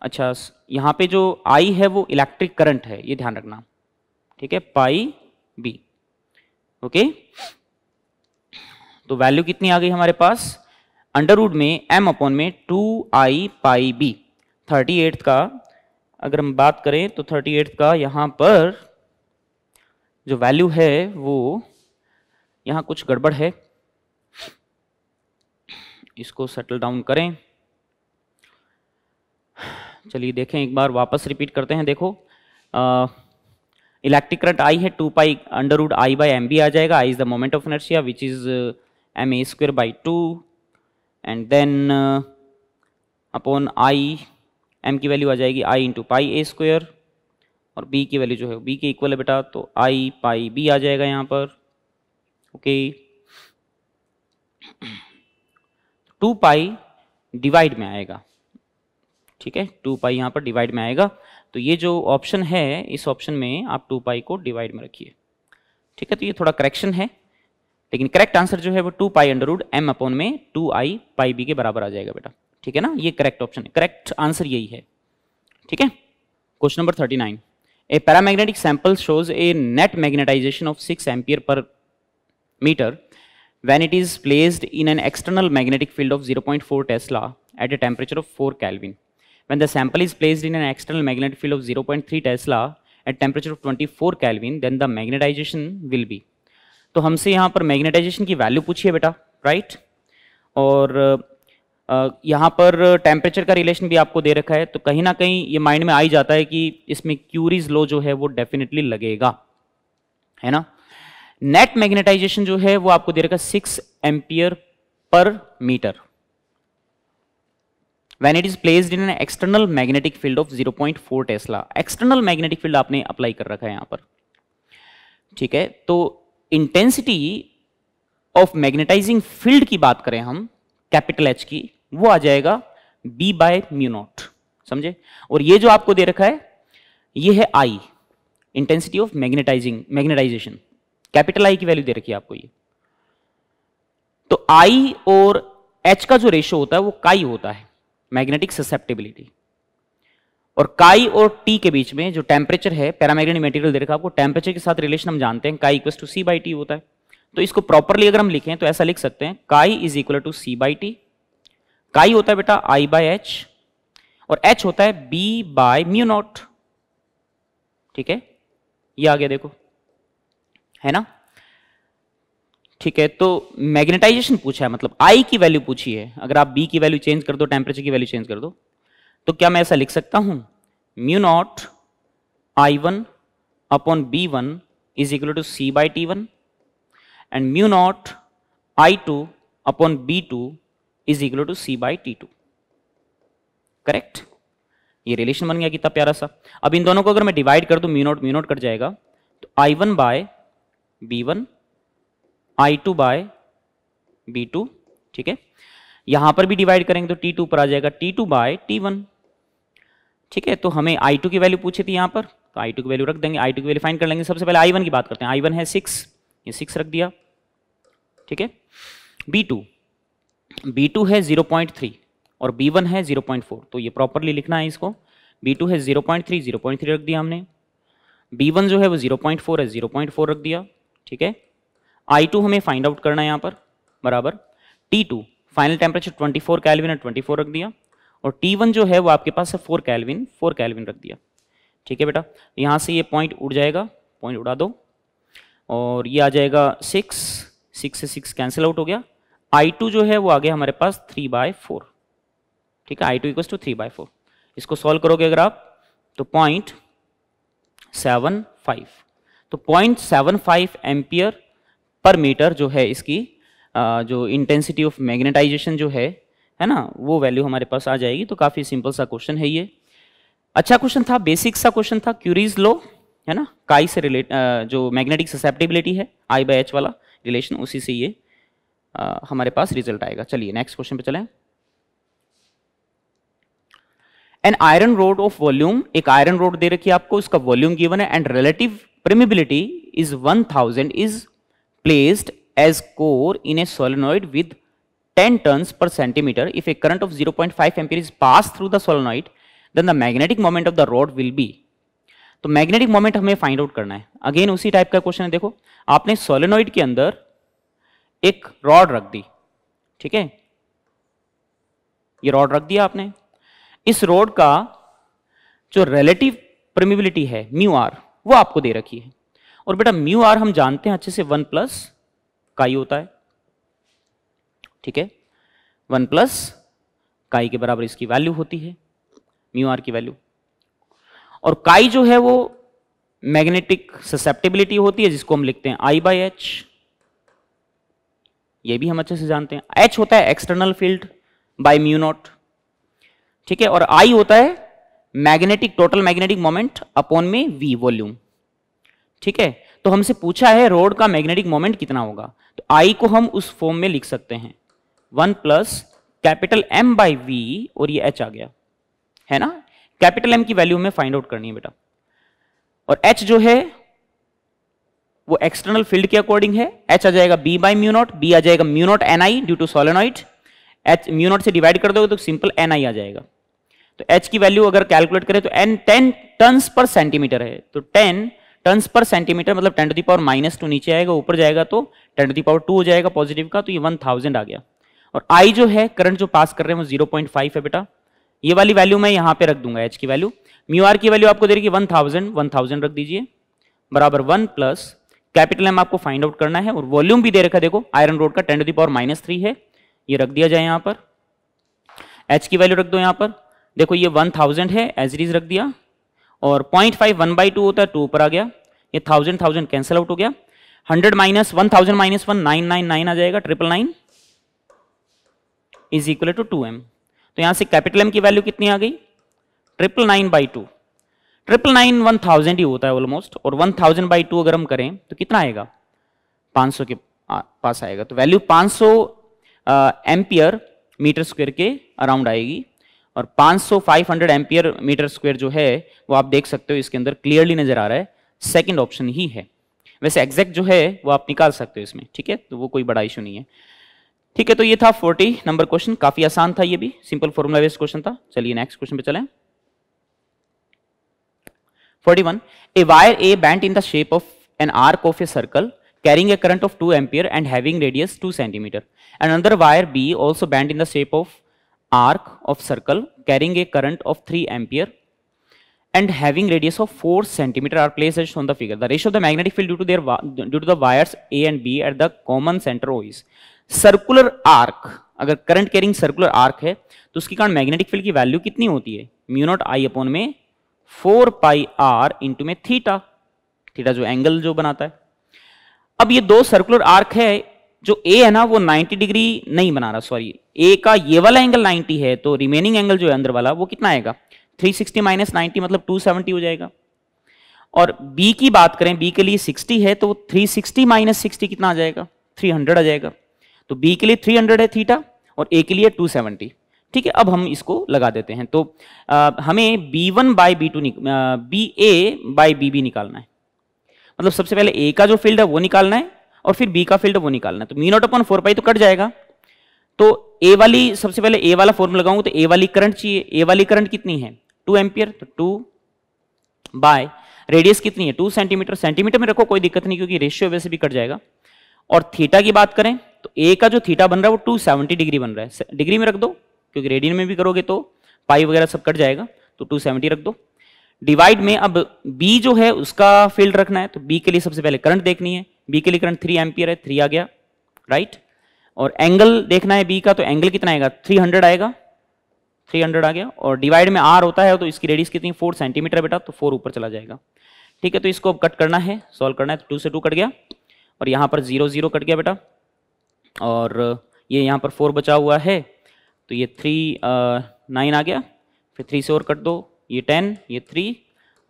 Speaker 1: अच्छा यहाँ पे जो आई है वो इलेक्ट्रिक करंट है ये ध्यान रखना ठीक है पाई बी ओके तो वैल्यू कितनी आ गई हमारे पास अंडरवुड में एम अपॉन में two I pi B thirty eighth का अगर हम बात करें तो थर्टी एट्थ का यहाँ पर जो वैल्यू है वो यहाँ कुछ गड़बड़ है इसको सेटल डाउन करें चलिए देखें एक बार वापस रिपीट करते हैं देखो इलेक्ट्रिक करंट आई है two pi under root I by M B आ जाएगा I is the moment of inertia which is M a square by two and then upon I M की वैल्यू आ जाएगी I into pi a square और B की value जो है B के इक्वल है बेटा तो आई पाई बी आ जाएगा यहाँ पर okay okay. Two pi divide में आएगा ठीक है टू पाई यहाँ पर डिवाइड में आएगा तो ये जो ऑप्शन है इस ऑप्शन में आप टू पाई को डिवाइड में रखिए ठीक है तो ये थोड़ा करेक्शन है लेकिन करेक्ट आंसर जो है वो two pi under root M upon में टू आई पाई बी के बराबर आ जाएगा बेटा ठीक है ना ये करेक्ट ऑप्शन है करेक्ट आंसर यही है ठीक है question number thirty nine a paramagnetic sample shows a net magnetization of six ampere per metre when it is placed in an external magnetic field of 0.4 Tesla at a temperature of 4 Kelvin. When the sample is placed in an external magnetic field of 0.3 Tesla at temperature of 24 Kelvin, then the magnetization will be. to humse yahan par magnetization ki value पूछिए beta right aur Uh, यहाँ पर temperature का relation भी आपको दे रखा है तो कहीं ना कहीं ये माइंड में आ ही जाता है कि इसमें क्यूरीज लो जो है वो डेफिनेटली लगेगा है ना नेट मैग्नेटाइजेशन जो है वो आपको दे रखा है six ampere per metre when it is placed in an external magnetic field of 0.4 tesla external magnetic field आपने अप्लाई कर रखा है यहां पर ठीक है तो इंटेंसिटी ऑफ मैग्नेटाइजिंग फील्ड की बात करें हम कैपिटल एच की वो आ जाएगा बी बाय म्यू नॉट समझे और ये जो आपको दे रखा है ये है I intensity of magnetizing magnetization capital I की वैल्यू दे रखी है आपको ये तो आई और एच का जो रेशो होता है वो काई होता है मैग्नेटिक ससेप्टेबिलिटी और काई और टी के बीच में जो टेम्परेचर है पैरामैग्नेटिक मटेरियल दे रखा आपको टेम्परेचर के साथ रिलेशन हम जानते हैं chi equal to C by T होता है तो इसको प्रॉपरली अगर हम लिखें तो ऐसा लिख सकते हैं chi is equal to C by T chi होता है बेटा आई बाई एच और एच होता है बी बाय म्यू नॉट ठीक है ये आ गया देखो है ना ठीक है तो मैग्नेटाइजेशन पूछा है मतलब आई की वैल्यू पूछी है अगर आप बी की वैल्यू चेंज कर दो टेम्परेचर की वैल्यू चेंज कर दो तो क्या मैं ऐसा लिख सकता हूं mu naught I one upon B one is equal to C by T one and mu naught I two upon B two is equal to C by T two correct ये रिलेशन बन गया कितना प्यारा सा अब इन दोनों को अगर मैं डिवाइड कर दूं mu naught mu naught cut जाएगा तो I one by B one I two by B two ठीक है यहां पर भी डिवाइड करेंगे तो टी टू पर आ जाएगा T two by T one ठीक है तो हमें आई टू की वैल्यू पूछी थी यहां पर तो आई टू की वैल्यू रख देंगे आई टू की वैल्यू फाइन कर लेंगे सबसे पहले आई वन की बात करते हैं आई वन है सिक्स ये सिक्स रख दिया ठीक है बी टू बी टू है जीरो पॉइंट थ्री और बी वन है जीरो पॉइंट फोर तो ये प्रॉपरली लिखना है इसको बी टू है zero point three zero point three रख दिया हमने बी वन जो है वो जीरो पॉइंट फोर है जीरो पॉइंट फोर रख दिया ठीक है आई टू हमें फाइंड आउट करना है यहाँ पर बराबर T two final temperature 24 kelvin और फोर रख दिया और टी वन जो है वो आपके पास है फोर कैलविन फोर कैलविन रख दिया ठीक है बेटा यहाँ से ये पॉइंट उड़ जाएगा पॉइंट उड़ा दो और ये आ जाएगा सिक्स सिक्स से सिक्स कैंसिल आउट हो गया आई टू जो है वो आ गया हमारे पास थ्री बाय फोर ठीक है I two equals to three by four इसको सॉल्व करोगे अगर आप तो पॉइंट सेवन फाइव तो 0.75 एम्पियर पर मीटर जो है इसकी जो इंटेंसिटी ऑफ मैग्नेटाइजेशन जो है है ना वो वैल्यू हमारे पास आ जाएगी तो काफ़ी सिंपल सा क्वेश्चन है ये अच्छा क्वेश्चन था बेसिक सा क्वेश्चन था क्यूरीज लो है ना काई से रिलेट जो मैग्नेटिक ससेप्टेबिलिटी है आई बाई एच वाला रिलेशन उसी से ये आ, हमारे पास रिजल्ट आएगा चलिए नेक्स्ट क्वेश्चन पे चले an iron rod of volume एक आयरन रोड दे रखी है आपको उसका वॉल्यूम गिवन है and relative permeability is 1000 is placed as core in a solenoid with 10 turns per centimeter. If a current of 0.5 ampere is passed through the solenoid, then the magnetic moment of the rod will be. तो magnetic moment हमें find out करना है again उसी type का question है देखो आपने solenoid के अंदर एक रॉड रख दी ठीक है ये रॉड रख दिया आपने इस रॉड का जो रिलेटिव प्रमिबिलिटी है म्यू आर वो आपको दे रखी है और बेटा म्यू आर हम जानते हैं अच्छे से वन प्लस काई होता है ठीक है वन प्लस काई के बराबर इसकी वैल्यू होती है म्यू आर की वैल्यू और काई जो है वो मैग्नेटिक ससेप्टेबिलिटी होती है जिसको हम लिखते हैं आई बाई एच ये भी हम अच्छे से जानते हैं एच होता है external field by mu naught ठीक है और आई होता है magnetic total magnetic moment upon में वी वॉल्यूम ठीक है तो हमसे पूछा है रोड का मैग्नेटिक मोमेंट कितना होगा तो आई को हम उस फॉर्म में लिख सकते हैं one plus capital M by V और ये एच आ गया है ना कैपिटल एम की वैल्यू हमें फाइंड आउट करनी है बेटा और एच जो है वो एक्सटर्नल फील्ड के अकॉर्डिंग है एच आ जाएगा B by mu naught B आ जाएगा mu naught N I due to solenoid H mu naught से डिवाइड कर दोगे तो सिंपल एन आई आ जाएगा तो एच की वैल्यू अगर कैलकुलेट करें तो N ten turn per centimetre है तो टेन टन पर सेंटीमीटर मतलब ten to the power minus two नीचे आएगा ऊपर जाएगा तो ten to the power two हो जाएगा पॉजिटिव का तो ये वन थाउजेंड आ गया और आई जो है करंट जो पास कर रहे हैं वो जीरो पॉइंट फाइव है बेटा ये वाली वैल्यू मैं यहाँ पे रख दूंगा एच की वैल्यू म्यू आर की वैल्यू आपको दे रही वन थाउजेंड वन थाउजेंड रख दीजिए बराबर वन प्लस कैपिटल एम आपको फाइंड आउट करना है और वॉल्यूम भी दे रखा देखो आयरन रोड का ten to the power minus three है ये रख दिया जाए यहाँ पर एच की वैल्यू रख दो यहाँ पर देखो ये वन थाउजेंड है एज इज रख दिया और point five one by two होता है टू ऊपर आ गया ये थाउजेंड थाउजेंड कैंसिल आउट हो गया hundred minus one thousand minus one nine nine nine आ जाएगा triple nine is equal to two M तो यहां से कैपिटल एम की वैल्यू कितनी आ गई triple nine by two triple nine one thousand ही होता है ऑलमोस्ट और वन थाउजेंड बाई टू अगर हम करें तो कितना आएगा पाँच सौ के पास आएगा तो वैल्यू पाँच सौ एम्पियर मीटर स्क्वेयर के अराउंड आएगी और 500 500 एम्पियर मीटर स्क्वायर जो है वो आप देख सकते हो इसके अंदर क्लियरली नजर आ रहा है सेकंड ऑप्शन ही है वैसे एग्जैक्ट जो है वो आप निकाल सकते हो इसमें ठीक है तो वो कोई बड़ा इशू नहीं है ठीक है तो ये था 40 नंबर क्वेश्चन काफी आसान था ये भी सिंपल फॉर्मुला बेस्ड क्वेश्चन था चलिए नेक्स्ट क्वेश्चन पे चले 41 a wire a bend in the shape of an arc of a circle carrying a current of two ampere and having radius two centimetre and another wire B also bend in the shape of arc of circle carrying a current of 3 ampere and having radius of 4 centimeter are placed as shown the figure. The ratio of the magnetic field due to their due to the wires A and B at the common center O is circular arc अगर current carrying circular arc है तो उसके कारण magnetic field की value कितनी होती है mu naught I upon में फोर पाई आर इंटू में थीटा थीटा जो एंगल जो बनाता है अब ये दो सर्कुलर आर्क है जो ए है ना वो 90 डिग्री नहीं बना रहा सॉरी ए का ये वाला एंगल 90 है तो रिमेनिंग एंगल जो है अंदर वाला वो कितना आएगा 360 सिक्सटी माइनस नाइन्टी मतलब 270 हो जाएगा और बी की बात करें बी के लिए 60 है तो 360 सिक्सटी माइनस सिक्सटी कितना आ जाएगा 300 आ जाएगा तो बी के लिए 300 है थीटा और ए के लिए 270 ठीक है अब हम इसको लगा देते हैं तो आ, हमें B one by B two B a by B B निकालना है मतलब सबसे पहले ए का जो फील्ड है वो निकालना है और फिर बी का फील्ड वो निकालना है तो mu naught upon four pi तो कट जाएगा तो ए वाली सबसे पहले ए वाला फॉर्म लगाऊंगा तो ए वाली करंट चाहिए ए वाली करंट कितनी है टू एम्पियर तो टू बाय रेडियस कितनी है टू सेंटीमीटर सेंटीमीटर में रखो कोई दिक्कत नहीं क्योंकि रेशियो वैसे भी कट जाएगा और थीटा की बात करें तो ए का जो थीटा बन रहा है वो टू सेवेंटी डिग्री बन रहा है डिग्री में रख दो क्योंकि रेडियन में भी करोगे तो पाई वगैरह सब कट जाएगा तो टू सेवेंटी रख दो डिवाइड में अब बी जो है उसका फील्ड रखना है तो बी के लिए सबसे पहले करंट देखनी है बी के लिए करंट थ्री एम्पियर है थ्री आ गया राइट और एंगल देखना है बी का तो एंगल कितना आएगा थ्री हंड्रेड आएगा थ्री हंड्रेड आ गया और डिवाइड में आर होता है तो इसकी रेडियस कितनी फोर सेंटीमीटर बेटा तो फोर ऊपर चला जाएगा ठीक है तो इसको अब कट करना है सॉल्व करना है तो टू से टू कट गया और यहाँ पर जीरो जीरो कट गया बेटा और ये यहाँ पर फोर बचा हुआ है तो ये थ्री नाइन आ गया फिर थ्री से और कट दो ये टेन ये थ्री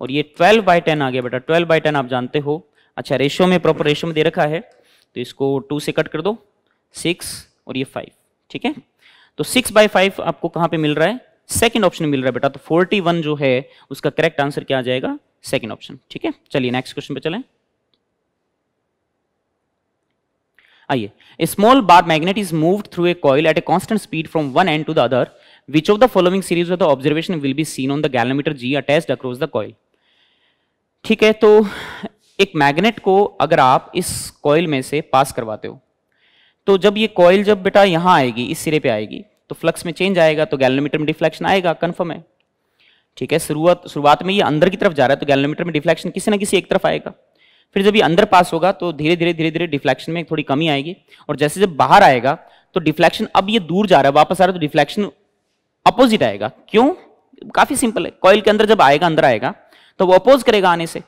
Speaker 1: और ये ट्वेल्व बाई टेन आ गया बेटा ट्वेल्व बाई टेन आप जानते हो अच्छा रेशो में प्रॉपर रेशो में दे रखा है तो इसको टू से कट कर दो सिक्स और ये फाइव ठीक है तो सिक्स बाई फाइव आपको कहाँ पे मिल रहा है सेकंड ऑप्शन मिल रहा है बेटा तो फोर्टी वन जो है उसका करेक्ट आंसर क्या आ जाएगा सेकंड ऑप्शन ठीक है चलिए नेक्स्ट क्वेश्चन पे चलें आइए a small bar magnet is moved through a coil at a constant speed from one end to the other which of the following series of the observation will be seen on the galvanometer G attach across the coil ठीक है तो एक magnet को अगर आप इस coil में से पास करवाते हो तो जब ये कॉयल जब बेटा यहां आएगी इस सिरे पे आएगी तो फ्लक्स में चेंज आएगा तो गैलोमीटर में डिफ्लेक्शन आएगा कन्फर्म है ठीक है शुरुआत शुरुआत में ये अंदर की तरफ जा रहा है तो गैलोमीटर में डिफ्लेक्शन किसी ना किसी एक तरफ आएगा फिर जब ये अंदर पास होगा तो धीरे धीरे धीरे धीरे डिफ्लेक्शन में थोड़ी कमी आएगी और जैसे जब बाहर आएगा तो डिफ्लेक्शन अब ये दूर जा रहा है वापस आ रहा है तो डिफ्लेक्शन अपोजिट आएगा क्यों काफी सिंपल है कॉयल के अंदर जब आएगा अंदर आएगा तो वो अपोज करेगा आने से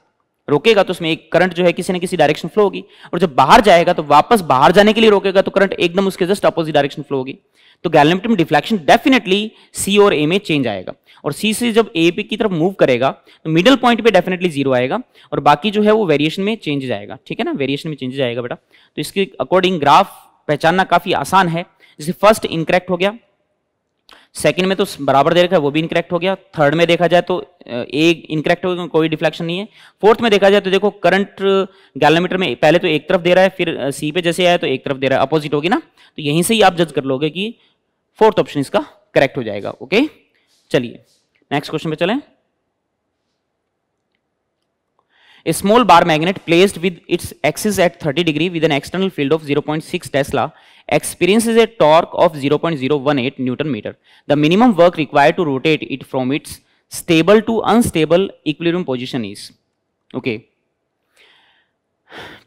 Speaker 1: रोकेगा तो उसमें एक करंट जो है किसी ना किसी डायरेक्शन फ्लो होगी और जब बाहर जाएगा तो वापस बाहर जाने के लिए रोकेगा तो करंट एकदम उसके जस्ट अपोजिट डायरेक्शन फ्लो होगी तो में डिफ्लेक्शन डेफिनेटली सी और ए में चेंज आएगा और सी से जब ए पी की तरफ मूव करेगा तो मिडिल पॉइंट पे डेफिनेटली जीरो आएगा और बाकी जो है वो वेरिएशन में चेंज आएगा ठीक है ना वेरिएशन में चेंज आएगा बेटा तो इसके अकॉर्डिंग ग्राफ पहचानना काफी आसान है जैसे फर्स्ट इनकरेक्ट हो गया सेकंड में तो बराबर दे रखा है वो भी इनकरेक्ट हो गया थर्ड में देखा जाए तो एक इनकरेक्ट हो गया कोई डिफ्लेक्शन नहीं है फोर्थ में देखा जाए तो देखो करंट गैलोमीटर में पहले तो एक तरफ दे रहा है फिर सी पे जैसे आया तो एक तरफ दे रहा है अपोजिट होगी ना तो यहीं से ही आप जज कर लोगे कि फोर्थ ऑप्शन इसका करेक्ट हो जाएगा ओके चलिए नेक्स्ट क्वेश्चन पे चले small bar magnet placed with its axis at 30 degree with an external field of 0.6 tesla experiences a torque of 0.018 Newton meter. The minimum work required to rotate it from its stable to unstable equilibrium position is. Okay.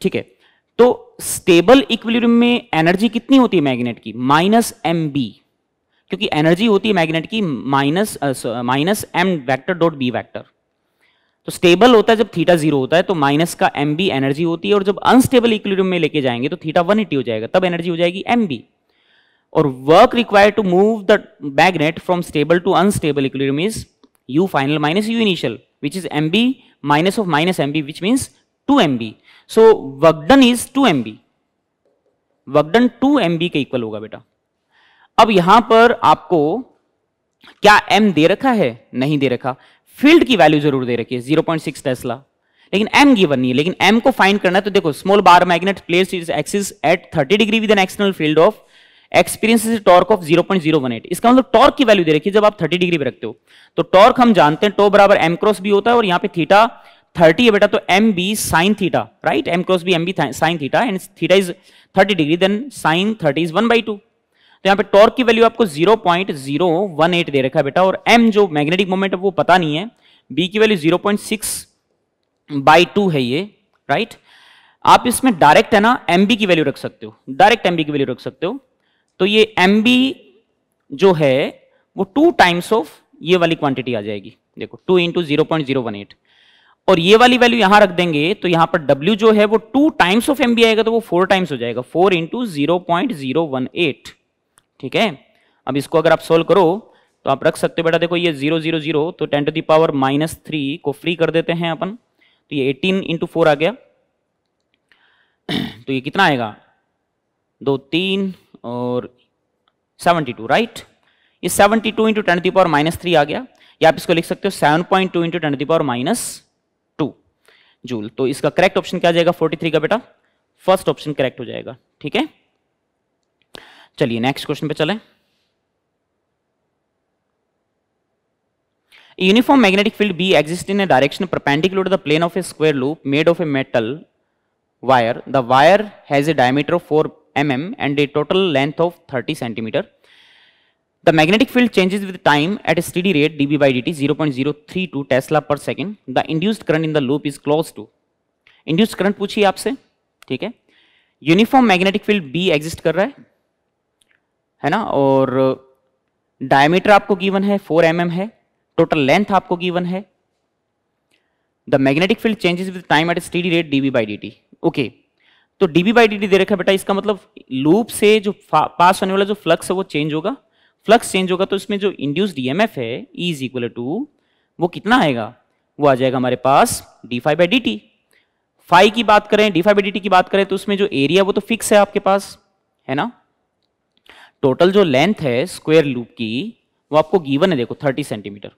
Speaker 1: ठीक है तो stable equilibrium में energy कितनी होती है magnet की minus M B क्योंकि energy होती है मैग्नेट की minus minus M vector dot B vector तो स्टेबल होता है जब थीटा जीरो होता है तो माइनस का एम बी एनर्जी होती है और जब अनस्टेबल इक्विलिब्रियम में लेके जाएंगे तो थीटा वन हो जाएगा तब एनर्जी हो जाएगी एम बी और work required to move the magnet from stable to unstable equilibrium is U final minus u initial which minus M minus of minus mb which two M B so work is two M B work two M B के equal होगा बेटा अब यहां पर आपको क्या M दे रखा है नहीं दे रखा फील्ड की वैल्यू जरूर दे रखी है जीरो पॉइंट सिक्स टेस्ला लेकिन एम गिवन नहीं है लेकिन एम को फाइंड करना है तो देखो small bar magnet place is axis at 30 degree with an external field of experience is torque of 0.018 इसका मतलब टॉर्क की वैल्यू दे रखी है जब आप 30 डिग्री पे रखते हो तो टॉर्क हम जानते हैं टो बराबर एम क्रॉस भी होता है और यहाँ पे थीटा 30 है बेटा तो M B sine theta right M cross B M B sine theta and theta is 30 degree then sine 30 is 1 by two तो यहां पे टॉर्क की वैल्यू आपको 0.018 दे रखा है बेटा और एम जो मैग्नेटिक मोमेंट है वो पता नहीं है बी की value 0.6 point six by two है ये राइट आप इसमें डायरेक्ट है ना एम की वैल्यू रख सकते हो डायरेक्ट एम की वैल्यू रख सकते हो तो ये एम जो है वो टू टाइम्स ऑफ ये वाली क्वांटिटी आ जाएगी देखो टू इंटू और ये वाली वैल्यू यहां रख देंगे तो यहां पर W जो है वो टू टाइम्स ऑफ एम आएगा तो वो फोर टाइम्स हो जाएगा four into zero point zero one eight ठीक है अब इसको अगर आप सोल्व करो तो आप रख सकते हो बेटा देखो ये जीरो जीरो जीरो तो ten to the power minus three को फ्री कर देते हैं अपन तो ये एटीन इंटू फोर आ गया तो ये कितना आएगा दो तीन और सेवनटी टू राइट ये seventy two into ten T power minus three आ गया या आप इसको लिख सकते हो seven point two into ten the power power minus two joule तो इसका करेक्ट ऑप्शन क्या आ जाएगा फोर्टी थ्री का बेटा फर्स्ट ऑप्शन करेक्ट हो जाएगा ठीक है चलिए नेक्स्ट क्वेश्चन पे चलें uniform magnetic field B exist in a direction perpendicular the plane of a square loop made of a metal wire the wire has a diameter of 4 M M and a total length of thirty centimetre the magnetic field changes with time at a steady rate DB by D T zero point zero three two tesla per second the induced current in the loop is close to induced current पूछिए आपसे ठीक है uniform magnetic field B exist कर रहा है है ना और डायमीटर आपको गिवन है फोर एम mm है टोटल लेंथ आपको गिवन है the magnetic field changes with time at steady rate DB by D okay तो डीबी बाई डी दे रखा है बेटा इसका मतलब लूप से जो पास होने वाला जो फ्लक्स है वो चेंज होगा फ्लक्स चेंज होगा तो इसमें जो इंड्यूस डीएमएफ है ई इज इक्वल टू वो कितना आएगा वो आ जाएगा हमारे पास D five by D T five की बात करें D five by D T की बात करें तो उसमें जो एरिया वो तो फिक्स है आपके पास है ना टोटल जो लेंथ है स्क्वायर लूप की वो आपको गिवन है देखो 30 सेंटीमीटर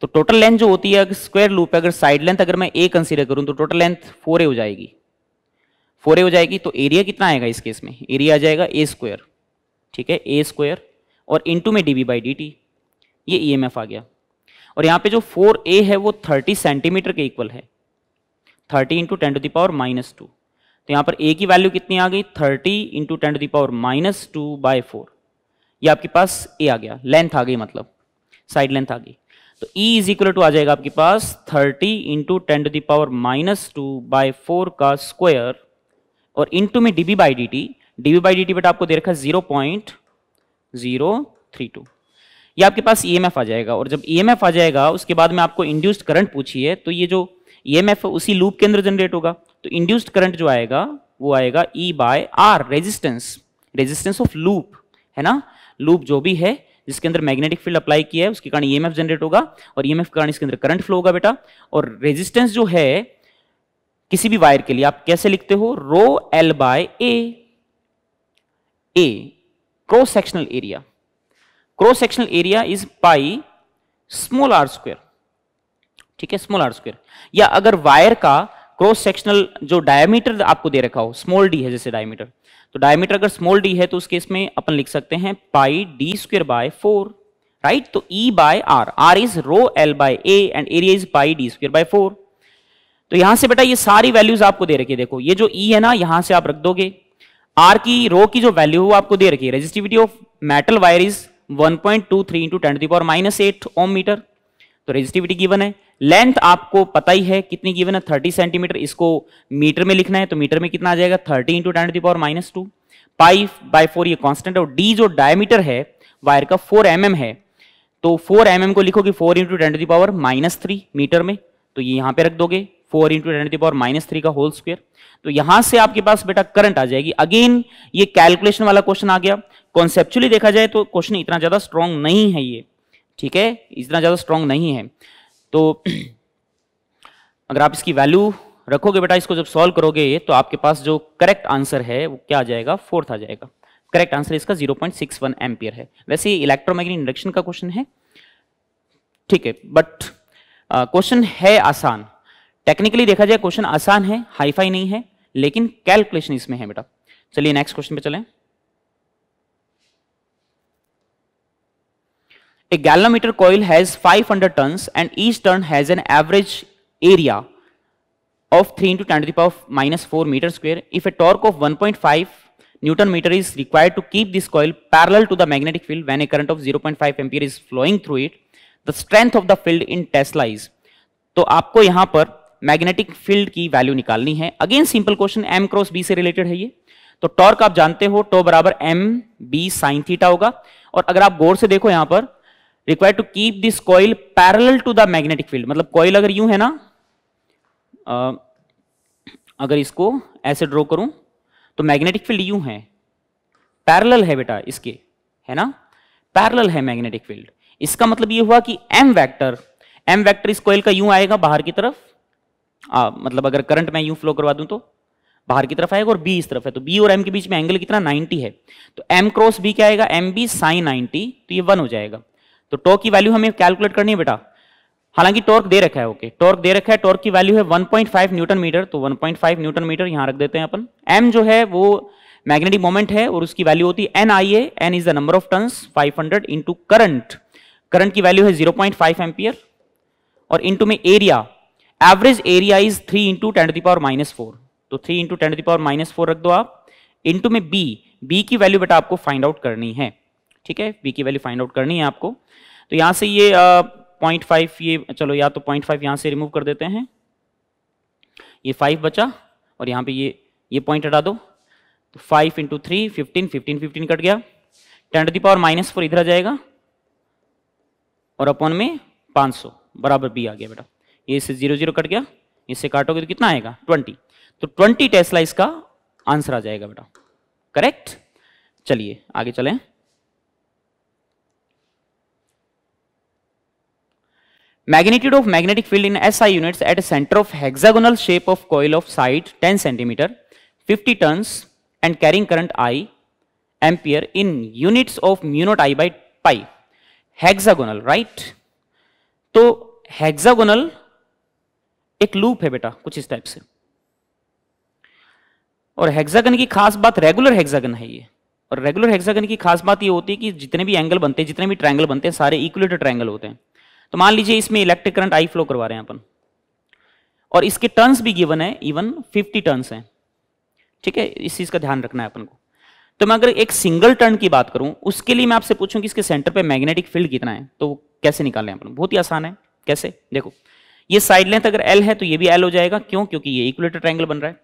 Speaker 1: तो टोटल लेंथ जो होती है स्क्वायर लूप है अगर साइड लेंथ अगर मैं ए कंसीडर करूं तो टोटल लेंथ फोर ए हो जाएगी फोर ए हो जाएगी तो एरिया कितना आएगा इस केस में एरिया आ जाएगा ए स्क्वायर ठीक है ए स्क्वायर और इंटू में D B by D T ये ई एम एफ आ गया और यहाँ पे जो फोर ए है वो थर्टी सेंटीमीटर के इक्वल है thirty into ten to the power minus two तो यहां पर ए की वैल्यू कितनी आ गई thirty into ten to the power minus two by four ये आपके पास ए आ गया लेंथ आ गई मतलब साइड लेंथ आ गई तो E इज इक्वल टू आ जाएगा आपके पास thirty into ten to the power minus two by four का स्क्वायर और इंटू में DB by D T DB by D T but आपको दे रखा है zero point zero three two ये आपके पास ई e आ जाएगा और जब ई e आ जाएगा उसके बाद में आपको इंड्यूस्ड करंट पूछिए तो ये जो ई एम एफ उसी लूप के अंदर जनरेट होगा तो इंड्यूस्ड करंट जो आएगा वो आएगा E by R resistance resistance of loop है ना लूप जो भी है जिसके अंदर मैग्नेटिक फील्ड अप्लाई किया है उसके कारण ई जनरेट होगा और ईएमएफ के कारण इसके अंदर करंट फ्लो होगा बेटा और रेजिस्टेंस जो है किसी भी वायर के लिए आप कैसे लिखते हो rho L by A A cross sectional area cross sectional area is pi small R square ठीक है स्मॉल आर स्क्वायर या अगर वायर का क्रॉस सेक्शनल जो डायमीटर आपको दे रखा हो स्मॉल डी है जैसे डायमीटर तो डायमीटर अगर स्मॉल डी है तो उस केस में अपन लिख सकते हैं pi D square by four right तो E by R R is rho L by A and area is pi D square by four तो यहां से बेटा ये सारी वैल्यूज आपको दे रखी है देखो ये जो ई e है ना यहां से आप रख दोगे आर की रो की जो वैल्यू है वो आपको दे रखी है resistivity of metal wire is 1.23 point two three into ten power minus eight ohm metre तो रेजिस्टिविटी गिवन है लेंथ आपको पता ही है कितनी गिवन है थर्टी सेंटीमीटर इसको मीटर में लिखना है तो मीटर में कितना आ जाएगा thirty into ten to power minus two five by four ये कॉन्स्टेंट है और डी जो डायमीटर है वायर का फोर एम mm है तो फोर एम mm को लिखो कि four into ten to power minus three metre में तो ये यहां पे रख दोगे four into ten to power minus three का होल स्क्वेयर तो यहां से आपके पास बेटा करंट आ जाएगी अगेन ये कैलकुलेशन वाला क्वेश्चन आ गया कॉन्सेप्चुअली देखा जाए तो क्वेश्चन इतना ज्यादा स्ट्रॉन्ग नहीं है ये ठीक है इतना ज़्यादा स्ट्रांग नहीं है तो अगर आप इसकी वैल्यू रखोगे बेटा इसको जब सॉल्व करोगे तो आपके पास जो करेक्ट आंसर है वो क्या आ जाएगा फोर्थ आ जाएगा करेक्ट आंसर इसका 0.61 पॉइंट है वैसे इलेक्ट्रोमैग्नेटिक इंडक्शन का क्वेश्चन है ठीक है बट क्वेश्चन है आसान टेक्निकली देखा जाए क्वेश्चन आसान है हाईफाई नहीं है लेकिन कैलकुलेशन इसमें है बेटा चलिए नेक्स्ट क्वेश्चन पे चलें A galvanometer coil has 500 turns and each turn has an average area of 3 into 10 to the power of minus 4 meter square. If a torque of 1.5 Newton meter is required to keep this coil parallel to the magnetic field when a current of 0.5 ampere is flowing through it, the strength of the field in Tesla is. तो आपको यहाँ पर magnetic field की value निकालनी है again simple question M cross B से related है ये तो टॉर्क आप जानते हो टो बराबर एम बी साइन थीटा होगा और अगर आप गौर से देखो यहाँ पर require to keep this coil parallel to the magnetic field मतलब कॉइल अगर यूं है ना अगर इसको ऐसे ड्रॉ करूं तो मैग्नेटिक फील्ड यूं है पैरेलल है बेटा इसके है ना पैरेलल है मैग्नेटिक फील्ड इसका मतलब ये हुआ कि एम वेक्टर एम वेक्टर इस कॉइल का यूं आएगा बाहर की तरफ आ, मतलब अगर करंट मैं यूं फ्लो करवा दूं तो बाहर की तरफ आएगा और बी इस तरफ है तो बी और एम के बीच में एंगल कितना 90 है तो एम क्रॉस बी क्या आएगा एम बी साइन नाइनटी तो ये वन हो जाएगा तो टॉर्क की वैल्यू हमें कैलकुलेट करनी है बेटा हालांकि टॉर्क दे रखा है ओके टॉर्क दे रखा है टॉर्क की वैल्यू है 1.5 न्यूटन मीटर तो 1.5 न्यूटन मीटर यहां रख देते हैं अपन एम जो है वो मैग्नेटिक मोमेंट है और उसकी वैल्यू होती है N I N is the number of turn 500 hundred into current current की वैल्यू है 0.5 पॉइंट और इंटू में area average area is three into ten the power minus four तो three into ten the power minus four रख दो आप into में B B की वैल्यू बेटा आपको फाइंड आउट करनी है ठीक है बी की वैल्यू फाइंड आउट करनी है आपको तो यहाँ से ये पॉइंट फाइव ये चलो या तो पॉइंट फाइव यहाँ से रिमूव कर देते हैं ये फाइव बचा और यहाँ पे ये ये पॉइंट हटा दो तो five into three fifteen fifteen fifteen cut गया ten to the power minus four इधर आ जाएगा और अपॉन में पाँच सौ बराबर बी आ गया बेटा ये इससे जीरो जीरो कट गया इससे काटोगे तो कितना आएगा ट्वेंटी तो ट्वेंटी टेस्ला इसका आंसर आ जाएगा बेटा करेक्ट चलिए आगे चलें magnitude of magnetic field in SI units at a center of hexagonal shape of coil of side 10 centimeter, 50 tons and carrying current I ampere in units of mu naught I by pi. Hexagonal, right? तो hexagonal एक loop है बेटा कुछ इस type से और hexagon की खास बात रेगुलर हेक्सागन है ये और रेगुलर हेक्सागन की खास बात ये होती है कि जितने भी एंगल बनते हैं जितने भी ट्रायंगल बनते हैं सारे इक्वलेटर ट्रायंगल होते हैं तो मान लीजिए इसमें इलेक्ट्रिक करंट आई फ्लो करवा रहे हैं अपन और इसके टर्न्स भी गिवन है इवन 50 टर्न्स हैं ठीक है इस चीज का ध्यान रखना है अपन को तो मैं अगर एक सिंगल टर्न की बात करूं उसके लिए मैं आपसे पूछूं कि इसके सेंटर पे मैग्नेटिक फील्ड कितना है तो कैसे निकालें अपन बहुत ही आसान है कैसे देखो ये साइड लेंथ अगर एल है तो ये भी एल हो जाएगा क्यों क्योंकि ये इक्वलेटर ट्रायंगल बन रहा है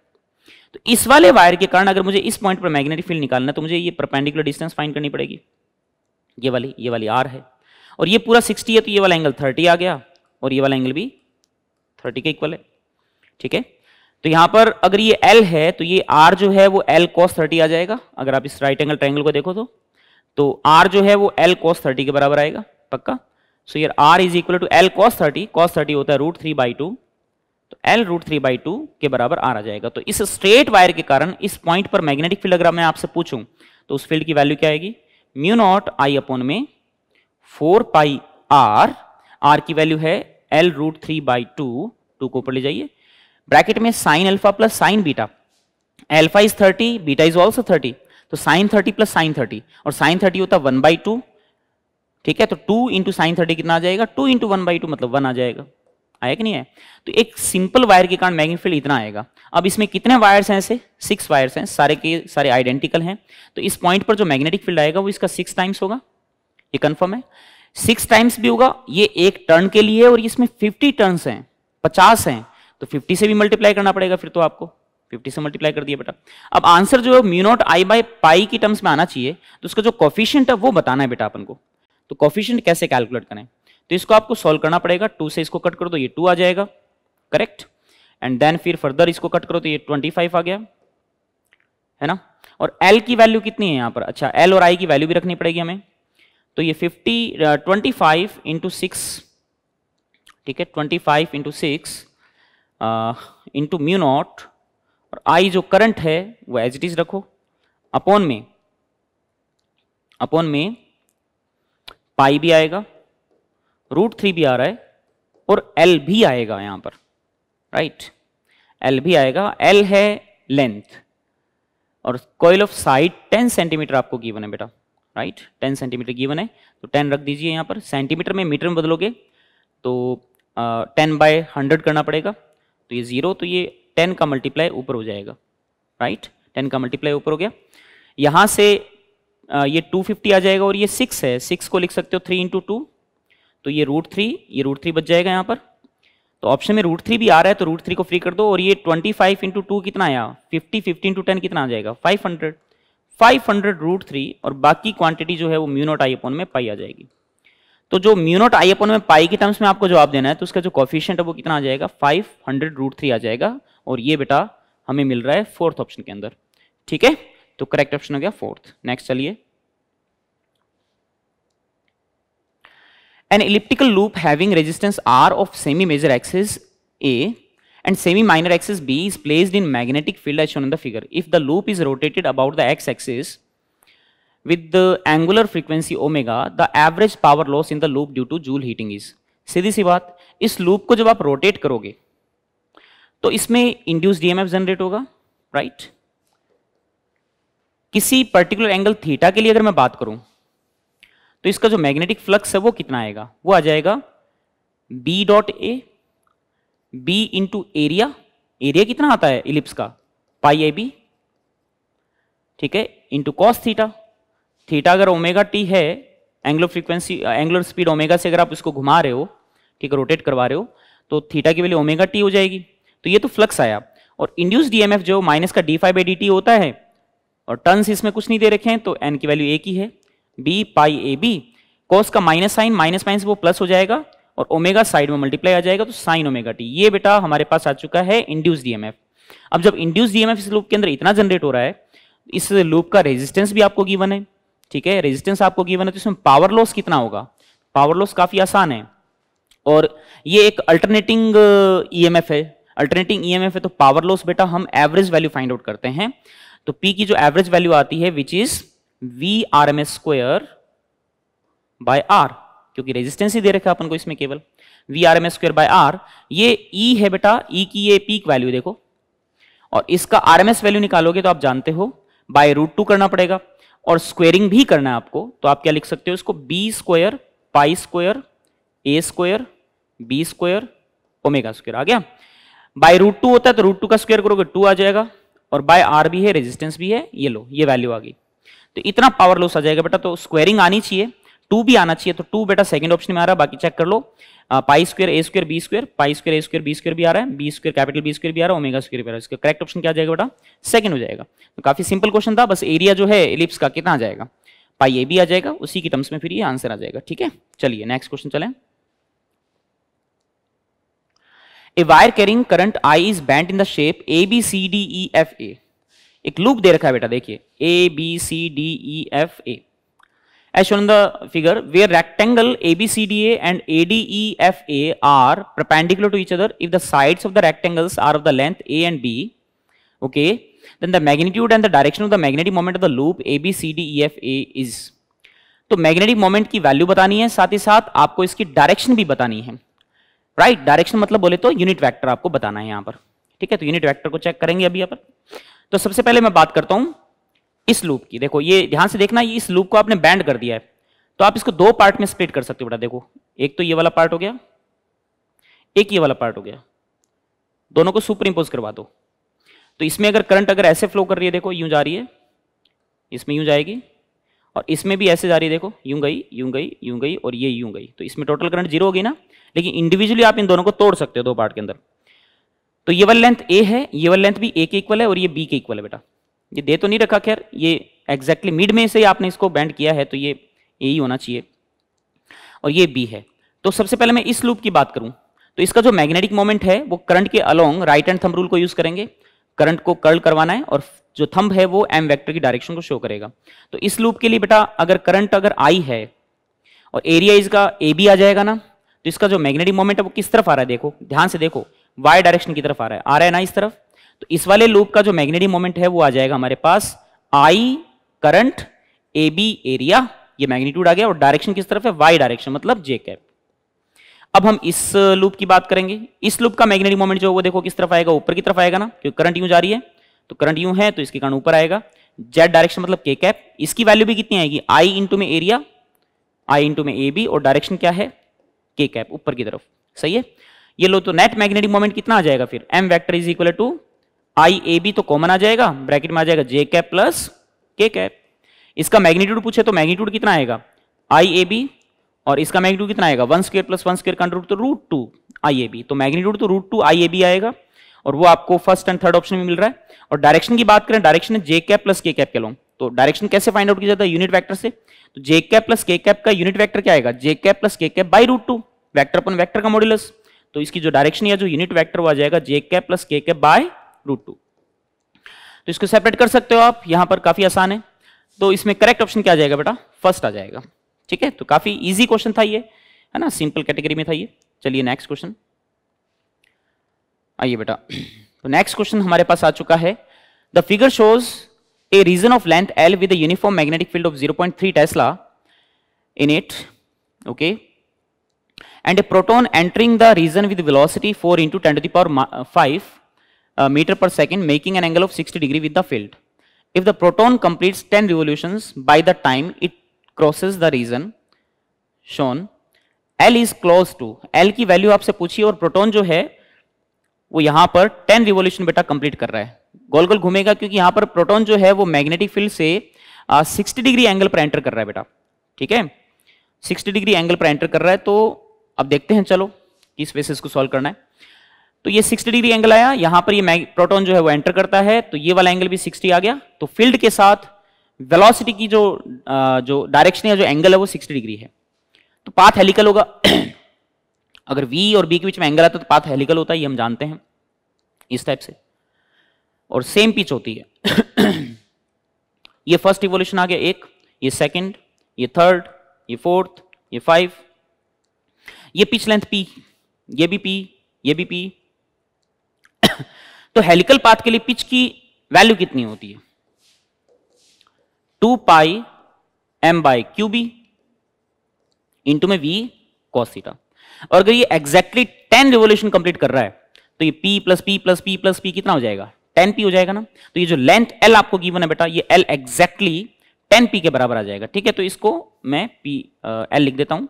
Speaker 1: तो इस वाले वायर के कारण अगर मुझे इस पॉइंट पर मैग्नेटिक फील्ड निकालना है तो मुझे ये परपेंडिकुलर डिस्टेंस फाइन करनी पड़ेगी ये वाली ये वाली आर है और ये पूरा 60 है तो ये वाला एंगल 30 आ गया और ये वाला एंगल भी 30 के इक्वल है ठीक है तो यहां पर अगर ये एल है तो ये आर जो है वो एल कॉस थर्टी आ जाएगा अगर आप इस राइट एंगल ट्रैंगल को देखो तो तो जो है वो एल कॉस थर्टी के बराबर आएगा पक्का सो यार R is equal to L cos thirty cos thirty होता है रूट थ्री बाई टू तो L root three by two के बराबर आ जाएगा तो इस स्ट्रेट वायर के कारण इस पॉइंट पर मैग्नेटिक फील्ड अगर मैं आपसे पूछूं तो उस फील्ड की वैल्यू क्या आएगी म्यू नॉट आई अपॉन में फोर पाई आर आर की वैल्यू है L root three by two two को ऊपर ले जाइए ब्रैकेट में sine alpha plus sine beta alpha is thirty beta is also thirty तो sine thirty plus sine thirty और साइन थर्टी होता वन बाई टू ठीक है तो टू इंटू साइन थर्टी कितना आ जाएगा two into one by two मतलब वन आ जाएगा आया कि नहीं है तो एक सिंपल वायर के कारण मैग्नेटिक फील्ड इतना आएगा अब इसमें कितने वायर्स हैं ऐसे सिक्स वायर्स हैं सारे के सारे आइडेंटिकल हैं तो इस पॉइंट पर जो मैग्नेटिक फील्ड आएगा वो इसका सिक्स टाइम्स होगा ये कंफर्म है सिक्स टाइम्स भी होगा ये एक टर्न के लिए और इसमें फिफ्टी टर्न्स हैं पचास हैं तो फिफ्टी से भी मल्टीप्लाई करना पड़ेगा फिर तो आपको फिफ्टी से मल्टीप्लाई कर दिया बेटा अब आंसर जो है mu naught I by pi की टर्म्स में आना चाहिए तो उसका जो कॉफिशियंट है वो बताना है बेटा अपन को तो कॉफिशियंट कैसे कैलकुलेट करें तो इसको आपको सॉल्व करना पड़ेगा टू से इसको कट करो तो ये टू आ जाएगा करेक्ट एंड देन फिर फर्दर इसको कट करो तो ये ट्वेंटी फाइव आ गया है ना और एल की वैल्यू कितनी है यहाँ पर अच्छा एल और आई की वैल्यू भी रखनी पड़ेगी हमें तो ये fifty twenty five into six ठीक है twenty five into six into mu naught और आई जो करंट है वो एज इट इज रखो अपॉन में अपॉन में पाई भी आएगा रूट थ्री भी आ रहा है और एल भी आएगा यहां पर राइट एल भी आएगा एल है लेंथ और coil of side ten centimetre आपको गिवन है बेटा राइट टेन सेंटीमीटर गिवन है तो टेन रख दीजिए यहाँ पर सेंटीमीटर में मीटर में बदलोगे तो टेन बाय हंड्रेड करना पड़ेगा तो ये जीरो तो ये टेन का मल्टीप्लाई ऊपर हो जाएगा राइट टेन का मल्टीप्लाई ऊपर हो गया यहाँ से आ, ये टू फिफ्टी आ जाएगा और ये सिक्स है सिक्स को लिख सकते हो थ्री इंटू टू तो ये रूट थ्री ये रूट थ्री बच जाएगा यहाँ पर तो ऑप्शन में रूट थ्री भी आ रहा है तो रूट थ्री को फ्री कर दो और ये ट्वेंटी फाइव इंटू टू कितना आया फिफ्टी फिफ्टी इंटू टेन कितना आ जाएगा फाइव हंड्रेड 500 रूट थ्री और बाकी क्वांटिटी जो है वो म्यूनोट आई अपॉन में पाई आ जाएगी तो जो म्यूनोट आई अपॉन में पाई के टर्म्स में आपको जवाब देना है तो उसका जो कॉफिशियंट है वो कितना आ जाएगा 500 रूट थ्री आ जाएगा और ये बेटा हमें मिल रहा है फोर्थ ऑप्शन के अंदर ठीक है तो करेक्ट ऑप्शन हो गया फोर्थ नेक्स्ट चलिए an elliptical loop having resistance R of semi major axis A and semi minor axis B is placed in magnetic field as shown in the figure. If the loop is rotated about the x axis with the angular frequency omega, the average power loss in the loop due to joule heating is. seedhi si baat is loop ko jab aap rotate karoge to isme induced emf generate hoga right? किसी particular angle theta के लिए अगर मैं बात करूं तो इसका जो मैग्नेटिक फ्लक्स है वो कितना आएगा वो आ जाएगा B dot A B into area area कितना आता है इलिप्स का पाई ए बी ठीक है इंटू कॉस थीटा थीटा अगर ओमेगा टी है angular frequency angular speed omega से अगर आप इसको घुमा रहे हो ठीक है रोटेट करवा रहे हो तो थीटा की वैल्यू ओमेगा टी हो जाएगी तो ये तो फ्लक्स आया और इंड्यूस डीएमएफ जो माइनस का D five by D T होता है और टर्न्स इसमें कुछ नहीं दे रखे हैं तो एन की वैल्यू ए की है B pi A B cos का माइनस साइन माइनस माइनस वो प्लस हो जाएगा और ओमेगा साइड में मल्टीप्लाई आ जाएगा तो साइन ओमेगा टी ये बेटा हमारे पास आ चुका है इंड्यूस डीएमएफ e अब जब इंड्यूस डीएमएफ e इस लूप के अंदर इतना जनरेट हो रहा है इस लूप का रेजिस्टेंस भी आपको गिवन है ठीक है रेजिस्टेंस आपको गिवन है तो इसमें पावर लॉस कितना होगा पावर लॉस काफी आसान है और ये एक अल्टरनेटिंग ईएमएफ uh, e है अल्टरनेटिंग ईएमएफ है तो पावर लॉस बेटा हम एवरेज वैल्यू फाइंड आउट करते हैं तो पी की जो एवरेज वैल्यू आती है which is V R M S square by R क्योंकि रेजिस्टेंस ही दे रखा अपन को इसमें केवल V R M square by R ये ई e है बेटा ई e की ये पीक वैल्यू देखो और इसका आर एम एस वैल्यू निकालोगे तो आप जानते हो बाय रूट टू करना पड़ेगा और स्क्वेयरिंग भी करना है आपको तो आप क्या लिख सकते हो इसको B square pi square A square B square omega square आ गया बाय रूट टू होता है तो रूट टू का स्क्वायर करोगे टू आ जाएगा और बाय आर भी है रेजिस्टेंस भी है ये लो ये वैल्यू आ गई तो इतना पावर लॉस आ जाएगा बेटा तो स्क्वायरिंग आनी चाहिए टू भी आना चाहिए तो टू बेटा सेकंड ऑप्शन में आ रहा है बाकी चेक कर लो pi square A square B square pi square A square B square भी आ रहा है B square capital B square भी आ रहा है ओमेगा स्क्र भी आ रहा है इसका करेक्ट ऑप्शन क्या जाएगा बेटा सेकंड हो जाएगा तो काफी सिंपल क्वेश्चन था बस एरिया जो है एलिप्स का कितना आ जाएगा पाई ए भी आ जाएगा उसी के टर्म्स में फिर ये आंसर आ जाएगा ठीक है चलिए नेक्स्ट क्वेश्चन चले A wire carrying current I is bend in the shape A B C D E F A एक लूप दे रखा है बेटा देखिए A B C D E F A as shown in the figure, where rectangle ABCDA and ADEFA are perpendicular to each other, if the sides of the rectangles are of the length A and B, okay, then the magnitude and the direction of the magnetic moment of the loop ABCDEFA is. to magnetic moment की value बतानी है साथ ही साथ आपको इसकी direction भी बतानी है right right, direction matlab bole to unit vector aapko batana hai yahan par theek hai to unit vector ko check karenge abhi yahan par to sabse pehle main baat karta hu इस loop की देखो ये ध्यान से देखना ये इस loop को आपने बैंड कर दिया है तो आप इसको दो पार्ट में स्प्लिट कर सकते हो बेटा देखो एक तो ये वाला पार्ट हो गया एक ये वाला पार्ट हो गया दोनों को सुपर इम्पोज करवा दो तो इसमें अगर करंट अगर ऐसे फ्लो कर रही है देखो यूं जा रही है इसमें यूं जाएगी और इसमें भी ऐसे जा रही है देखो यूं गई यूं गई यूं गई और ये यूं गई तो इसमें टोटल करंट जीरो होगी ना लेकिन इंडिविजुअली आप इन दोनों को तोड़ सकते हो दो पार्ट के अंदर तो ये वाली लेंथ ए है ये वाली लेंथ भी ए के इक्वल है और ये बी के इक्वल है बेटा ये दे तो नहीं रखा खैर ये एग्जैक्टली मिड में से आपने इसको बैंड किया है तो ये ए ही होना चाहिए और ये बी है तो सबसे पहले मैं इस लूप की बात करूं तो इसका जो मैग्नेटिक मोमेंट है वो करंट के along right and thumb rule को यूज करेंगे करंट को कर्ल करवाना है और जो थंब है वो एम वेक्टर की डायरेक्शन को शो करेगा तो इस लूप के लिए बेटा अगर करंट अगर आई है और एरिया इसका ए बी आ जाएगा ना तो इसका जो मैग्नेटिक मोमेंट है वो किस तरफ आ रहा है देखो ध्यान से देखो वाई डायरेक्शन की तरफ आ रहा है आ रहा है ना इस तरफ तो इस वाले लूप का जो मैग्नेटिक मोमेंट है वो आ जाएगा हमारे पास I current A B area ये मैग्नीट्यूड आ गया और डायरेक्शन किस तरफ है वाई डायरेक्शन मतलब जे कैप अब हम इस लूप की बात करेंगे इस लूप का मैग्नेटिक मोमेंट जो वो देखो किस तरफ आएगा ऊपर की तरफ आएगा ना क्योंकि करंट यूं जा रही है तो करंट यूं है तो इसके कारण ऊपर आएगा जेड डायरेक्शन मतलब के कैप इसकी वैल्यू भी कितनी आएगी आई इंटू में एरिया आई इंटू में ए बी और डायरेक्शन क्या है के कैप ऊपर की तरफ सही है ये लो तो नेट मैग्नेटिक मोमेंट कितना आ जाएगा फिर M vector is equal to I A B तो कॉमन आ जाएगा ब्रैकेट में आ जाएगा J cap plus K cap इसका मैग्नीट्यूड पूछे तो मैग्नीट्यूड कितना आएगा आई ए बी और इसका मैग्नीट्यूड कितना आएगा one square plus one square का रूट तो root two I A B तो मैग्नीट्यूड तो root two I A B आएगा और वो आपको फर्स्ट एंड थर्ड ऑप्शन में मिल रहा है और डायरेक्शन की बात करें डायरेक्शन है J cap plus K cap के लॉन्ग तो डायरेक्शन कैसे फाइंड आउट किया जाता है यूनिट वैक्टर से तो J cap plus K cap का यूनिट वैक्टर क्या आएगा J cap plus K cap by root two vector अपन वैक्टर का मॉड्यूलस तो इसकी जो डायरेक्शन या जो यूनिट वैक्टर वो आ जाएगा J cap plus K cap by root two तो इसको सेपरेट कर सकते हो आप यहां पर काफी आसान है तो इसमें करेक्ट ऑप्शन क्या आ जाएगा बेटा फर्स्ट आ जाएगा ठीक है तो काफी इजी क्वेश्चन था ये है ना सिंपल कैटेगरी में था ये चलिए नेक्स्ट क्वेश्चन आइए बेटा तो नेक्स्ट क्वेश्चन हमारे पास आ चुका है the figure shows a region of length L with uniform magnetic field of three tesla in it okay and a proton entering the region with velocity four into ten to the power five meter uh, meter per second making an angle of 60 degree with the field. If the proton completes 10 revolutions by the time it crosses the region shown, L is close to, L की value आपसे पूछिए और proton जो है वो यहां पर 10 revolution बेटा कंप्लीट कर रहा है गोल गोल घूमेगा क्योंकि यहां पर प्रोटोन जो है वो मैग्नेटिक फील्ड से सिक्सटी 60 डिग्री एंगल पर एंटर कर रहा है बेटा ठीक है 60 डिग्री एंगल पर एंटर कर रहा है तो अब देखते हैं चलो किस बेसिस को सॉल्व करना है तो ये 60 डिग्री एंगल आया यहां पर ये प्रोटॉन जो है वो एंटर करता है तो ये वाला एंगल भी 60 आ गया तो फील्ड के साथ वेलोसिटी की जो जो डायरेक्शन या जो एंगल है वो 60 डिग्री है तो पाथ हेलिकल होगा अगर वी और बी के बीच में एंगल आता है तो पाथ हेलिकल होता है ये हम जानते हैं इस टाइप से और सेम पिच होती है ये फर्स्ट इवोल्यूशन आ गया एक ये सेकेंड ये थर्ड ये फोर्थ ये फाइव ये पिच लेंथ पी ये भी पी ये भी पी तो हेलिकल पाथ के लिए पिच की वैल्यू कितनी होती है two pi M by Q B into में वी कॉसिटा और अगर ये एग्जैक्टली टेन रिवोल्यूशन कंप्लीट कर रहा है तो ये P plus P plus P plus P कितना हो जाएगा टेन पी हो जाएगा ना तो ये जो लेंथ एल आपको गिवन है बेटा ये एल एग्जैक्टली टेन पी के बराबर आ जाएगा ठीक है तो इसको मैं पी एल लिख देता हूं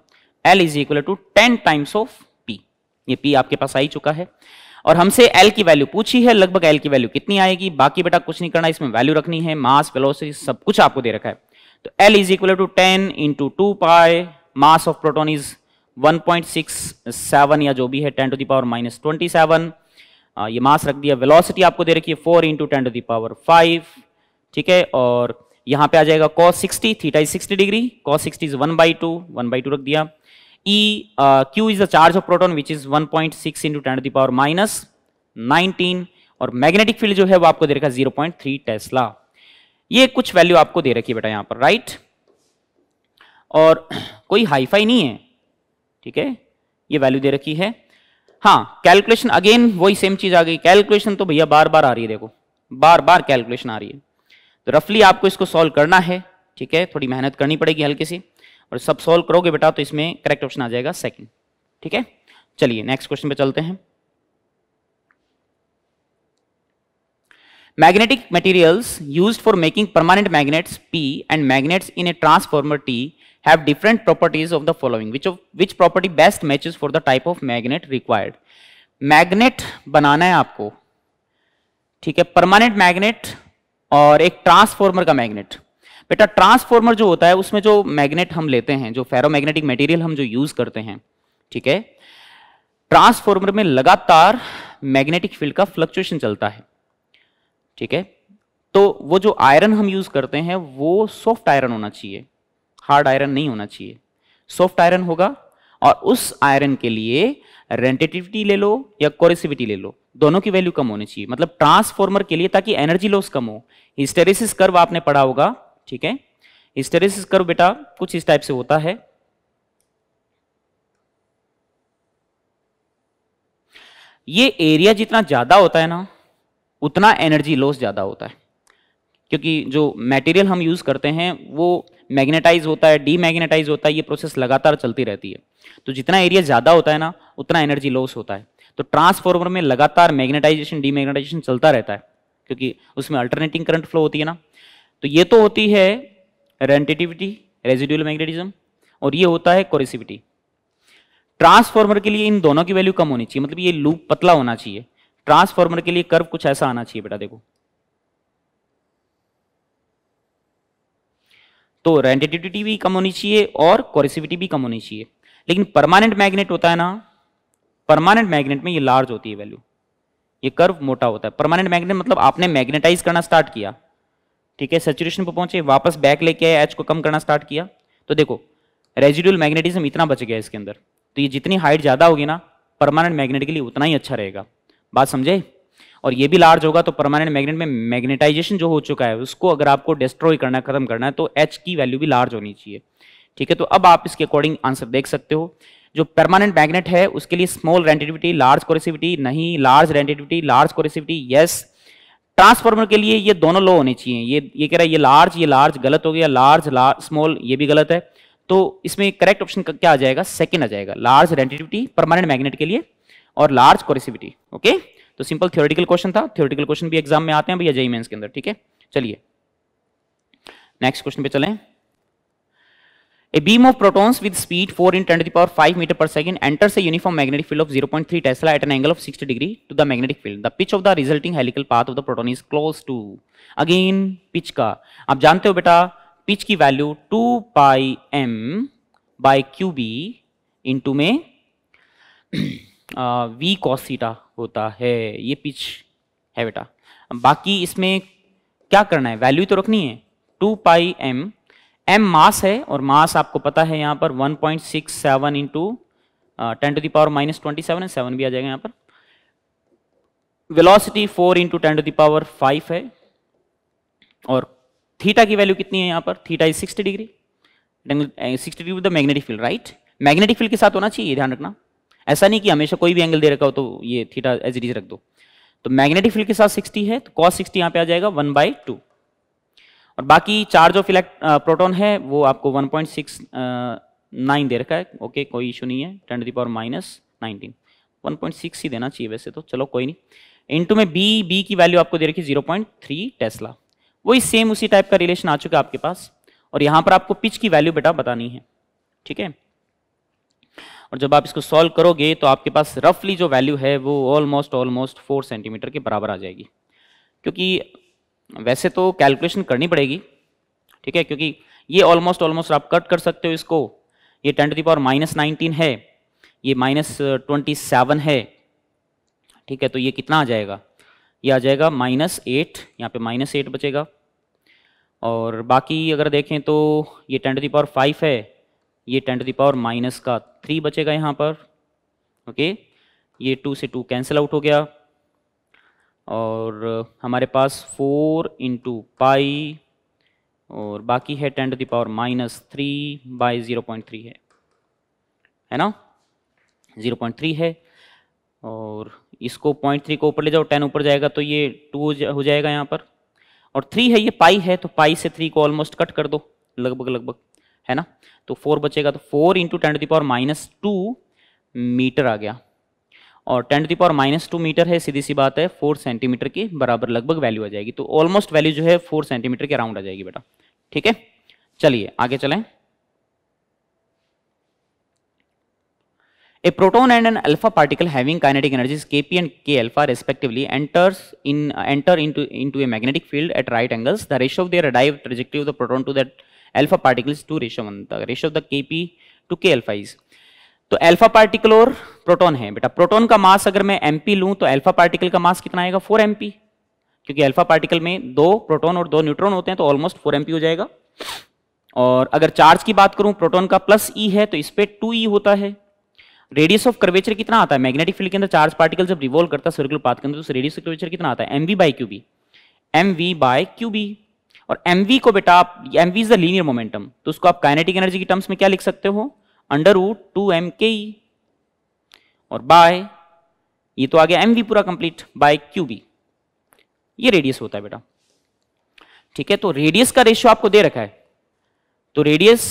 Speaker 1: L is equal to ten times of P ये पी आपके पास आ ही चुका है और हमसे एल की वैल्यू पूछी है लगभग एल की वैल्यू कितनी आएगी बाकी बेटा कुछ नहीं करना इसमें वैल्यू रखनी है मास वेलोसिटी सब कुछ आपको दे रखा है तो L is equal to ten into two pi mass of proton is 1.67 या जो भी है 10 टू दावर माइनस ट्वेंटी ये मास रख दिया वेलोसिटी आपको दे रखी है 4 इंटू टेन टू दावर 5 ठीक है और यहाँ पे आ जाएगा cos 60 theta is 60 degree cos 60 is 1 by two one by two रख दिया E, uh, Q is the charge of proton which is 1.6 into 10 to the power minus 19 और मैग्नेटिक फील्ड जो है वो आपको दे रखा 0.3 टेस्ला ये कुछ वैल्यू आपको दे रखी है बेटा यहां पर राइट और कोई हाईफाई नहीं है ठीक है ये वैल्यू दे रखी है हाँ कैलकुलेशन अगेन वही सेम चीज आ गई कैलकुलेशन तो भैया बार बार आ रही है देखो बार बार कैलकुलेशन आ रही है तो रफली आपको इसको सॉल्व करना है ठीक है थोड़ी मेहनत करनी पड़ेगी हल्की सी और सब सॉल्व करोगे बेटा तो इसमें करेक्ट ऑप्शन आ जाएगा सेकंड ठीक है चलिए नेक्स्ट क्वेश्चन पे चलते हैं magnetic materials used for making permanent magnets P and magnets in a transformer T have different properties of the following which of which property best matches for the type of magnet required magnet बनाना है आपको ठीक है permanent magnet और एक transformer का magnet बेटा transformer जो होता है उसमें जो मैग्नेट हम लेते हैं जो फेरोमैग्नेटिक मटेरियल हम जो यूज करते हैं ठीक है ट्रांसफॉर्मर में लगातार मैग्नेटिक फील्ड का फ्लक्चुएशन चलता है ठीक है तो वो जो आयरन हम यूज करते हैं वो सॉफ्ट आयरन होना चाहिए हार्ड आयरन नहीं होना चाहिए सॉफ्ट आयरन होगा और उस आयरन के लिए रेंटेटिविटी ले लो या कोरेसिविटी ले लो दोनों की वैल्यू कम होनी चाहिए मतलब ट्रांसफॉर्मर के लिए ताकि एनर्जी लॉस कम हो हिस्टेरिस कर्व आपने पढ़ा होगा ठीक है से करो बेटा कुछ इस टाइप से होता है ये एरिया जितना ज़्यादा होता है ना उतना एनर्जी लॉस ज़्यादा होता है क्योंकि जो मटेरियल हम यूज़ करते हैं वो मैग्नेटाइज होता है डीमैग्नेटाइज होता है ये प्रोसेस लगातार चलती रहती है तो जितना एरिया ज़्यादा होता है ना उतना एनर्जी लॉस होता है तो ट्रांसफॉर्मर में लगातार मैग्नेटाइजेशन डीमैग्नेटाइजेशन चलता रहता है क्योंकि उसमें अल्टरनेटिंग करंट फ्लो होती है ना तो ये तो होती है रेंटेटिविटी रेजिडुअल मैग्नेटिज्म और ये होता है कोरेसिविटी ट्रांसफॉर्मर के लिए इन दोनों की वैल्यू कम होनी चाहिए मतलब ये लूप पतला होना चाहिए ट्रांसफॉर्मर के लिए कर्व कुछ ऐसा आना चाहिए बेटा देखो तो रेंटेटिविटी भी कम होनी चाहिए और कोरेसिविटी भी कम होनी चाहिए लेकिन परमानेंट मैग्नेट होता है ना परमानेंट मैग्नेट में ये लार्ज होती है वैल्यू ये कर्व मोटा होता है परमानेंट मैग्नेट मतलब आपने मैग्नेटाइज करना स्टार्ट किया ठीक है सेचुरेशन पर पहुंचे वापस बैक लेके आए एच को कम करना स्टार्ट किया तो देखो रेजिडुअल मैग्नेटिज्म इतना बच गया इसके अंदर तो ये जितनी हाइट ज़्यादा होगी ना परमानेंट मैग्नेट के लिए उतना ही अच्छा रहेगा बात समझे और ये भी लार्ज होगा तो परमानेंट मैग्नेट में मैग्नेटाइजेशन जो हो चुका है उसको अगर आपको डिस्ट्रॉय करना खत्म करना है तो एच की वैल्यू भी लार्ज होनी चाहिए ठीक है तो अब आप इसके अकॉर्डिंग आंसर देख सकते हो जो परमानेंट मैग्नेट है उसके लिए स्मॉल रेंटेटिविटी लार्ज कोरेसिविटी नहीं large retentivity large coercivity yes transformer के लिए ये दोनों लो होने चाहिए ये ये कह रहा है ये लार्ज ये लार्ज गलत हो गया लार्ज स्मॉल ये भी गलत है तो इसमें करेक्ट ऑप्शन क्या आ जाएगा सेकेंड आ जाएगा लार्ज रेंटिविटी परमानेंट मैग्नेट के लिए और लार्ज कोरेसिविटी ओके तो सिंपल थियोरटिकल क्वेश्चन था थियोरिटिकल क्वेश्चन भी एग्जाम में आते हैं भैया जय मेन्स के अंदर ठीक है चलिए नेक्स्ट क्वेश्चन पे चलें A beam of protons with speed 4 in 10 to the power 5 meter per second enters a uniform magnetic field of 0.3 tesla at an angle of 60 degree to the magnetic field. The pitch of the resulting helical path of the proton is close to. Again, pitch ka. आप जानते हो बेटा pitch की value 2 pi M by Q into into v cos theta होता है ये pitch है बेटा बाकी इसमें क्या करना है Value तो रखनी है 2 pi m एम मास है और मास आपको पता है यहाँ पर 1.67 point six seven into ten to the power minus twenty seven है सेवन भी आ जाएगा यहाँ पर velocity four into ten to the power five है और थीटा की वैल्यू कितनी है यहाँ पर theta is sixty degree sixty degree the magnetic field right magnetic field के साथ होना चाहिए ध्यान रखना ऐसा नहीं कि हमेशा कोई भी एंगल दे रखा हो तो ये थीटा एज इट इज रख दो तो मैग्नेटिक फील्ड के साथ सिक्सटी है तो कॉस सिक्सटी यहाँ पे आ जाएगा वन बाई टू और बाकी चार जो फिलेक्ट प्रोटोन है वो आपको 1.69 दे रखा है ओके कोई इशू नहीं है ten the power minus nineteen one ही देना चाहिए वैसे तो चलो कोई नहीं इंटू में बी बी की वैल्यू आपको दे रखी जीरो पॉइंट थ्री टेस्ला वही सेम उसी टाइप का रिलेशन आ चुका है आपके पास और यहाँ पर आपको पिच की वैल्यू बेटा बतानी है ठीक है और जब आप इसको सॉल्व करोगे तो आपके पास रफली जो वैल्यू है वो ऑलमोस्ट ऑलमोस्ट फोर सेंटीमीटर के बराबर आ जाएगी क्योंकि वैसे तो कैलकुलेशन करनी पड़ेगी ठीक है क्योंकि ये ऑलमोस्ट ऑलमोस्ट आप कट कर सकते हो इसको ये ten to the power power minus nineteen है ये माइनस ट्वेंटी सेवन है ठीक है तो ये कितना आ जाएगा ये आ जाएगा माइनस एट यहाँ पे माइनस एट बचेगा और बाकी अगर देखें तो ये ten to the power power five है ये ten to the power power minus का थ्री बचेगा यहाँ पर ओके ये टू से टू कैंसिल आउट हो गया और हमारे पास फोर इंटू पाई और बाकी है ten to power minus three by zero point three है है ना ज़ीरो पॉइंट थ्री है और इसको पॉइंट थ्री को ऊपर ले जाओ टेन ऊपर जाएगा तो ये टू हो जाएगा यहाँ पर और थ्री है ये पाई है तो पाई से थ्री को ऑलमोस्ट कट कर दो लगभग लगभग है ना तो फोर बचेगा तो four into ten to power minus two meter आ गया और ten T power minus two meter है सीधी सी बात है फोर सेंटीमीटर की बराबर लगभग वैल्यू आ जाएगी तो ऑलमोस्ट वैल्यू जो है फोर सेंटीमीटर के अराउंड आ जाएगी बेटा ठीक है चलिए आगे चलें a proton and an alpha particle having kinetic energies K P and K alpha respectively enters in enter into into a magnetic field at right angles the ratio of their dive trajectory the proton to that alpha particles two ratio one the ratio of the K P to K alpha तो alpha particle और proton है बेटा proton का मास अगर मैं MP लू तो alpha particle का मास कितना आएगा फोर एमपी क्योंकि अल्फा पार्टिकल में दो प्रोटॉन और दो न्यूट्रॉन होते हैं तो ऑलमोस्ट फोर एमपी हो जाएगा और अगर चार्ज की बात करूं प्रोटोन का प्लस ई e है तो इस पर टू ई होता है रेडियस ऑफ कर्वेचर कितना आता है मैग्नेटिक फील्ड के अंदर चार्ज पार्टिकल जब रिवॉल्व करता है सर्कुलर पाथ के अंदर तो रेडियस ऑफ कर्वेचर कितना आता है M V by Q B M V by Q B और एम वी को बेटा आप M V is the linear momentum तो उसको आप काइनेटिक एनर्जी की टर्म्स में क्या लिख सकते हो अंडर रूट टू एम के ई और बाय ये तो आ गया एम पूरा कंप्लीट बाय क्यू बी ये रेडियस होता है बेटा ठीक है तो रेडियस का रेशियो आपको दे रखा है तो रेडियस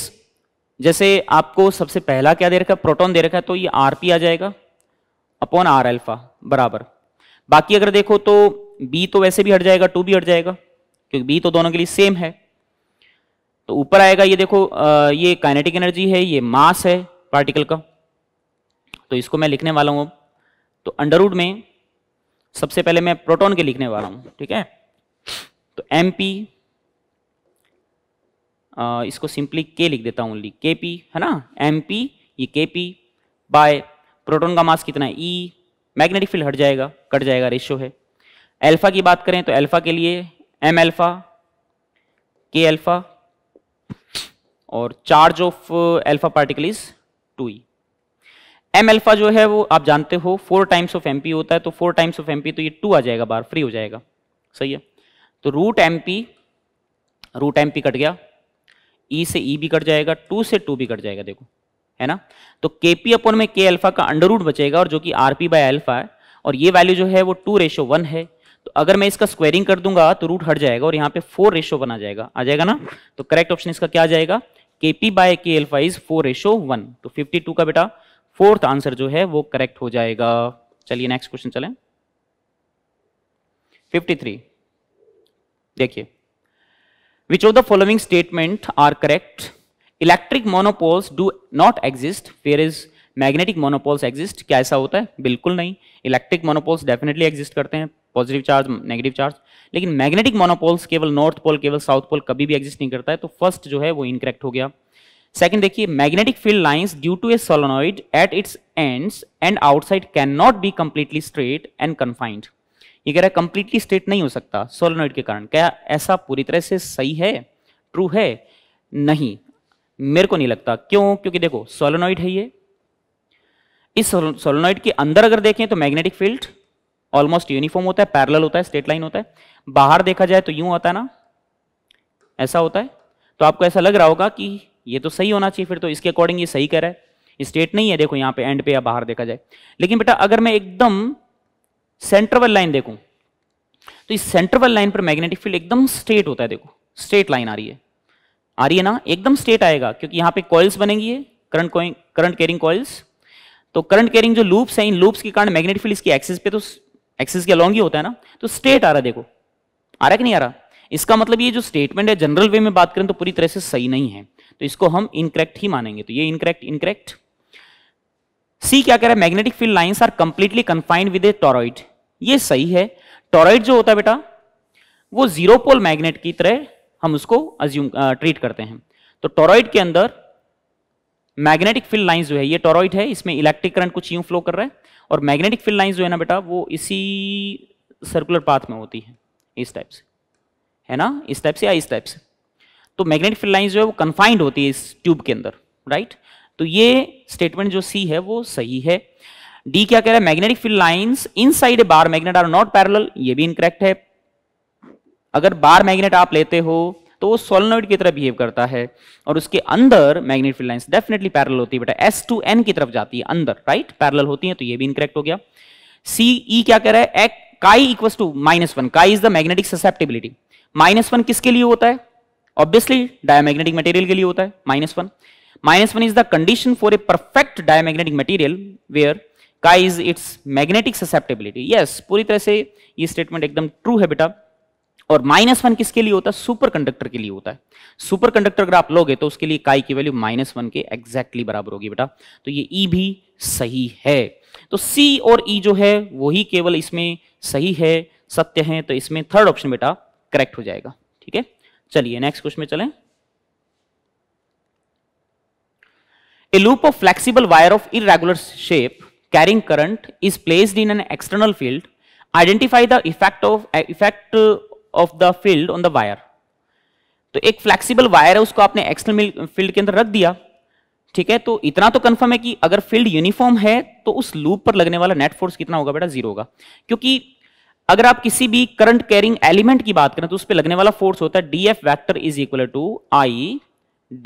Speaker 1: जैसे आपको सबसे पहला क्या दे रखा है प्रोटॉन दे रखा है तो ये आर पी आ जाएगा अपॉन आर अल्फा बराबर बाकी अगर देखो तो बी तो वैसे भी हट जाएगा टू भी हट जाएगा क्योंकि बी तो दोनों के लिए सेम है तो ऊपर आएगा ये देखो ये काइनेटिक एनर्जी है ये मास है पार्टिकल का तो इसको मैं लिखने वाला हूँ तो अंडरवुड में सबसे पहले मैं प्रोटॉन के लिखने वाला हूँ ठीक है तो एम पी इसको सिंपली के लिख देता हूँ के पी है ना एम पी ये के पी बाय प्रोटोन का मास कितना है ई मैग्नेटिक फील्ड हट जाएगा कट जाएगा रेशियो है एल्फा की बात करें तो एल्फा के लिए एम एल्फा के एल्फा और charge of alpha particle is two E M alpha जो है वो आप जानते हो four times of M P होता है तो four times of M P तो ये टू आ जाएगा बार फ्री हो जाएगा सही है तो root M P root M P cut गया ई e से ई e भी कट जाएगा टू से टू भी कट जाएगा देखो है ना तो के पी अपन में के अल्फा का अंडर रूट बचेगा और जो कि आर पी बाई एल्फा है और ये वैल्यू जो है वो टू रेशो वन है तो अगर मैं इसका स्क्वायरिंग कर दूंगा तो रूट हट जाएगा और यहाँ पे फोर रेशो वन आ जाएगा आ जाएगा ना तो करेक्ट ऑप्शन इसका क्या आ जाएगा K P by K alpha is four ratio one तो टू का बेटा फोर्थ आंसर जो है वो करेक्ट हो जाएगा चलिए नेक्स्ट क्वेश्चन चलें 53 देखिए which of the following statement are correct electric monopoles do not exist fair is magnetic monopoles exist क्या ऐसा होता है बिल्कुल नहीं इलेक्ट्रिक मोनोपोल्स डेफिनेटली एग्जिस्ट करते हैं पॉजिटिव चार्ज नेगेटिव चार्ज लेकिन मैग्नेटिक मोनोपोल्स केवल नॉर्थ पोल केवल साउथ पोल कभी भी एग्जिस्ट नहीं करता है तो फर्स्ट जो है वो इनकरेक्ट हो गया सेकंड देखिए magnetic field lines due to a solenoid at its ends and outside can not be completely straight and confined ये कह रहा है कंप्लीटली स्ट्रेट नहीं हो सकता सोलोनॉइड के कारण क्या ऐसा पूरी तरह से सही है ट्रू है नहीं मेरे को नहीं लगता क्यों क्योंकि देखो सोलोनॉइड है ये इस सोलोनॉइड के अंदर अगर देखें तो मैग्नेटिक फील्ड ऑलमोस्ट यूनिफॉर्म होता है पैरल होता है स्ट्रेट लाइन होता है बाहर देखा जाए तो यूं होता है ना ऐसा होता है तो आपको ऐसा लग रहा होगा कि ये तो सही होना चाहिए फिर तो इसके अकॉर्डिंग ये सही कह रहा है स्ट्रेट नहीं है देखो यहाँ पे एंड पे या बाहर देखा जाए लेकिन बेटा अगर मैं एकदम सेंटर वाल लाइन देखूं तो इस सेंटर वाल लाइन पर मैग्नेटिक फील्ड एकदम स्ट्रेट होता है देखो स्ट्रेट लाइन आ रही है आ रही है ना एकदम स्ट्रेट आएगा क्योंकि यहां पर कॉइल्स बनेंगी करंट करंट कैरिंग कॉइल्स तो करंट कैरिंग जो लूप्स है इन लूप्स के कारण मैग्नेटिक फील्ड इसकी एक्सिस पे तो एक्सिस के अलॉन्ग ही होता है ना तो स्टेट आ रहा देखो आ रहा है कि नहीं आ रहा इसका मतलब ये जो स्टेटमेंट है जनरल वे में बात करें तो पूरी तरह से सही नहीं है तो इसको हम इनकरेक्ट ही मानेंगे तो ये इनकरेक्ट इनकरेक्ट सी क्या कह रहा है magnetic field lines are completely confined with a toroid ये सही है टॉरॉइड जो होता है बेटा वो जीरो पोल मैग्नेट की तरह हम उसको ट्रीट करते हैं तो टॉरॉइड के अंदर मैग्नेटिक फील्ड लाइंस जो है ये टोरॉइड है इसमें इलेक्ट्रिक करंट कुछ यूं फ्लो कर रहा है और मैग्नेटिक फील्ड लाइंस जो है ना बेटा वो इसी सर्कुलर पाथ में होती है इस टाइप से है ना इस टाइप से या इस टाइप से तो मैग्नेटिक फील्ड लाइंस जो है वो कन्फाइंड होती है इस ट्यूब के अंदर राइट तो ये स्टेटमेंट जो सी है वो सही है डी क्या कह रहा है magnetic field lines inside a bar magnet are not parallel ये भी इनकरेक्ट है अगर बार मैग्नेट आप लेते हो तो वो सोलनोइड की तरह बिहेव करता है और उसके अंदर magnet field lines definitely parallel होती है बेटा एस टू एन की तरफ जाती है अंदर राइट पैरल होती है तो ये भी इनकरेक्ट हो गया सी ई e क्या कह रहा है एक chi equals to minus one chi is the magnetic susceptibility minus one किसके लिए होता है ऑब्वियसली डायमैग्नेटिक मटेरियल के लिए होता है minus one minus one is the condition for a perfect diamagnetic material where chi is its magnetic susceptibility yes पूरी तरह से ये स्टेटमेंट एकदम ट्रू है बेटा और माइनस वन किसके लिए होता है सुपर कंडक्टर के लिए होता है सुपर कंडक्टर अगर आप लोगे तो उसके लिए काई की वैल्यू माइनस वन के एग्जैक्टली बराबर होगी बेटा तो ये ई e भी सही है तो सी और ई e जो है वही केवल इसमें सही है सत्य है तो इसमें थर्ड ऑप्शन बेटा करेक्ट हो जाएगा ठीक है चलिए नेक्स्ट क्वेश्चन में चलें a loop of flexible wire of irregular shape carrying current is placed in an external field identify the effect of effect of the field on the wire तो एक फ्लेक्सिबल वायर है उसको आपने external field के अंदर रख दिया ठीक है तो इतना तो कंफर्म है कि अगर फील्ड यूनिफॉर्म है तो उस लूप पर लगने वाला नेट फोर्स कितना होगा बेटा जीरो होगा क्योंकि अगर आप किसी भी करंट कैरिंग एलिमेंट की बात करें तो उस पर लगने वाला फोर्स होता है DF vector is equal to I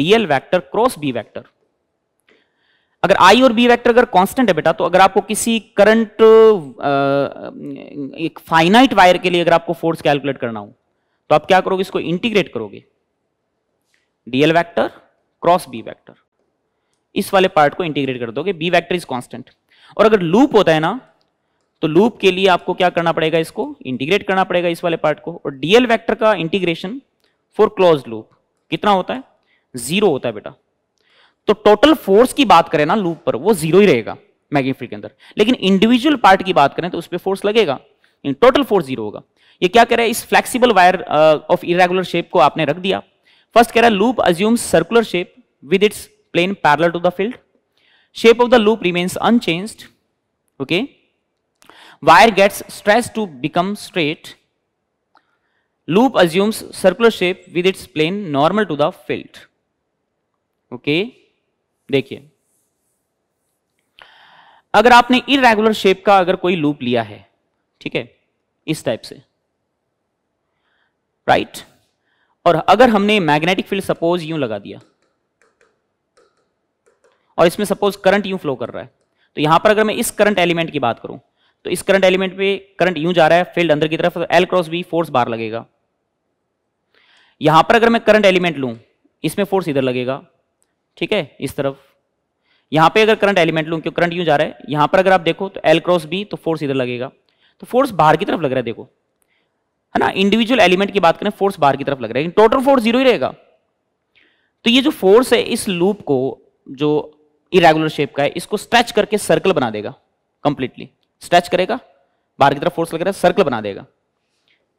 Speaker 1: DL vector cross B vector अगर आई और बी वेक्टर अगर कांस्टेंट है बेटा तो अगर आपको किसी करंट एक फाइनाइट वायर के लिए अगर आपको फोर्स कैलकुलेट करना हो तो आप क्या करोगे इसको इंटीग्रेट करोगे DL vector cross B vector इस वाले पार्ट को इंटीग्रेट कर दोगे बी वेक्टर इज कांस्टेंट और अगर लूप होता है ना तो लूप के लिए आपको क्या करना पड़ेगा इसको इंटीग्रेट करना पड़ेगा इस वाले पार्ट को और डीएल वैक्टर का इंटीग्रेशन फॉर क्लोज लूप कितना होता है जीरो होता है बेटा तो टोटल फोर्स की बात करें ना लूप पर वो जीरो ही रहेगा फील्ड के अंदर लेकिन इंडिविजुअल पार्ट की बात करें तो उस पर फोर्स लगेगा टोटल फोर्स जीरो होगा ये क्या कह रहा है इस flexible wire of irregular shape को आपने रख दिया फर्स्ट कह रहा है loop assume circular shape with its plane parallel to the field shape of the loop remains unchanged okay wire gets stressed to become straight loop assumes circular shape with its plane normal to the field okay देखिए अगर आपने irregular shape का अगर कोई loop लिया है ठीक है इस टाइप से राइट और अगर हमने मैग्नेटिक फील्ड सपोज यूं लगा दिया और इसमें सपोज करंट यूं फ्लो कर रहा है तो यहां पर अगर मैं इस करंट एलिमेंट की बात करूं तो इस करंट एलिमेंट पे करंट यूं जा रहा है फील्ड अंदर की तरफ एल क्रॉस बी फोर्स बार लगेगा यहां पर अगर मैं करंट एलिमेंट लू इसमें फोर्स इधर लगेगा ठीक है इस तरफ यहां पे अगर करंट एलिमेंट लूँ क्यों करंट यूँ जा रहा है यहां पर अगर आप देखो तो एल क्रॉस बी तो फोर्स इधर लगेगा तो फोर्स बाहर की तरफ लग रहा है देखो है ना इंडिविजुअल एलिमेंट की बात करें फोर्स बाहर की तरफ लग रहा है टोटल फोर्स जीरो ही रहेगा तो ये जो फोर्स है इस लूप को जो इरेगुलर शेप का है इसको स्ट्रेच करके सर्कल बना देगा कंप्लीटली स्ट्रेच करेगा बाहर की तरफ फोर्स लग रहा है सर्कल बना देगा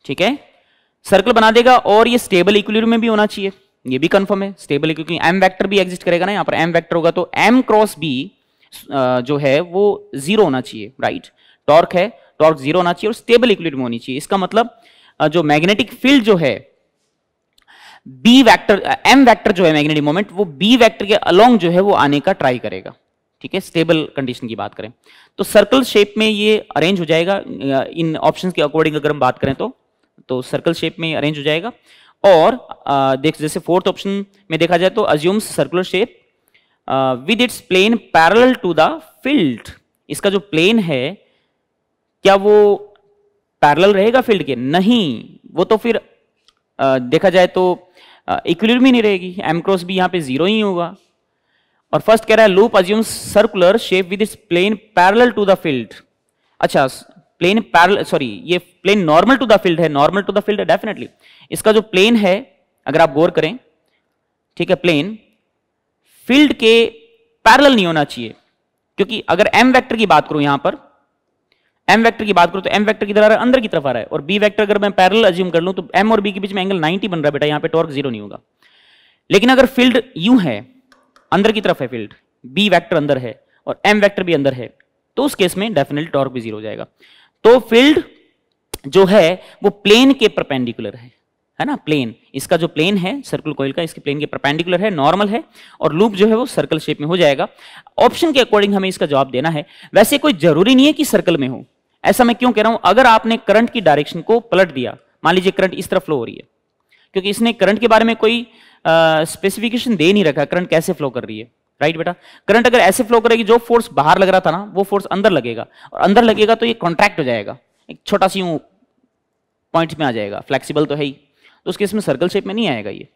Speaker 1: ठीक है सर्कल बना देगा और ये स्टेबल इक्विलिब्रियम में भी होना चाहिए ये भी कंफर्म है स्टेबल है क्योंकि एम वेक्टर भी एग्जिस्ट करेगा ना यहाँ पर एम वेक्टर होगा तो एम क्रॉस बी जो है वो जीरो होना चाहिए राइट टॉर्क है टॉर्क जीरो होना चाहिए और स्टेबल इक्विलिब्रियम होनी चाहिए इसका मतलब जो मैग्नेटिक फील्ड जो है बी वैक्टर एम वैक्टर जो है मैग्नेटिक मोमेंट वो बी वैक्टर के अलोंग जो है वो आने का ट्राई करेगा ठीक है स्टेबल कंडीशन की बात करें तो सर्कल शेप में ये अरेंज हो जाएगा इन ऑप्शंस के अकॉर्डिंग अगर हम बात करें तो तो सर्कल शेप में अरेंज हो जाएगा और देख जैसे फोर्थ ऑप्शन में देखा जाए तो assumes circular shape with its plane parallel to the field इसका जो प्लेन है क्या वो पैरल रहेगा फील्ड के नहीं वो तो फिर आ, देखा जाए तो इक्विलिब्रियम भी नहीं रहेगी एम क्रॉस भी यहां पे जीरो ही होगा और फर्स्ट कह रहा है loop assumes circular shape with its plane parallel to the field अच्छा प्लेन पैरल सॉरी ये plane normal to the field है normal to the field definitely इसका जो प्लेन है अगर आप गौर करें ठीक है प्लेन फील्ड के पैरल नहीं होना चाहिए क्योंकि अगर एम वैक्टर की बात करूं यहां पर एम वैक्टर की बात करूं तो एम वैक्टर की तरह अंदर की तरफ आ रहा है और बी वैक्टर अगर मैं पैरल अज्यूम कर लूं तो एम और बी के बीच में एंगल नाइनटी बन रहा है बेटा यहां पर टॉर्क जीरो नहीं होगा लेकिन अगर फील्ड यू है अंदर की तरफ है फील्ड बी वैक्टर अंदर है और एम वैक्टर भी अंदर है तो उस केस में डेफिनेटली टॉर्क भी जीरो हो जाएगा तो फील्ड जो है वो प्लेन के परपेंडिकुलर है है ना प्लेन इसका जो प्लेन है सर्कुल कोयल का इसके प्लेन के परपेंडिकुलर है नॉर्मल है और लूप जो है वो सर्कल शेप में हो जाएगा ऑप्शन के अकॉर्डिंग हमें इसका जवाब देना है वैसे कोई जरूरी नहीं है कि सर्कल में हो ऐसा मैं क्यों कह रहा हूं अगर आपने करंट की डायरेक्शन को पलट दिया मान लीजिए करंट इस तरफ फ्लो हो रही है क्योंकि इसने करंट के बारे में कोई स्पेसिफिकेशन दे नहीं रखा करंट कैसे फ्लो कर रही है राइट बेटा करंट अगर ऐसे फ्लो करेगी जो फोर्स बाहर लग रहा था ना वो फोर्स अंदर लगेगा और अंदर लगेगा तो ये कॉन्ट्रैक्ट हो जाएगा एक छोटा सी पॉइंट में आ जाएगा फ्लेक्सिबल तो है ही तो उसके इसमें सर्कल शेप में नहीं आएगा ये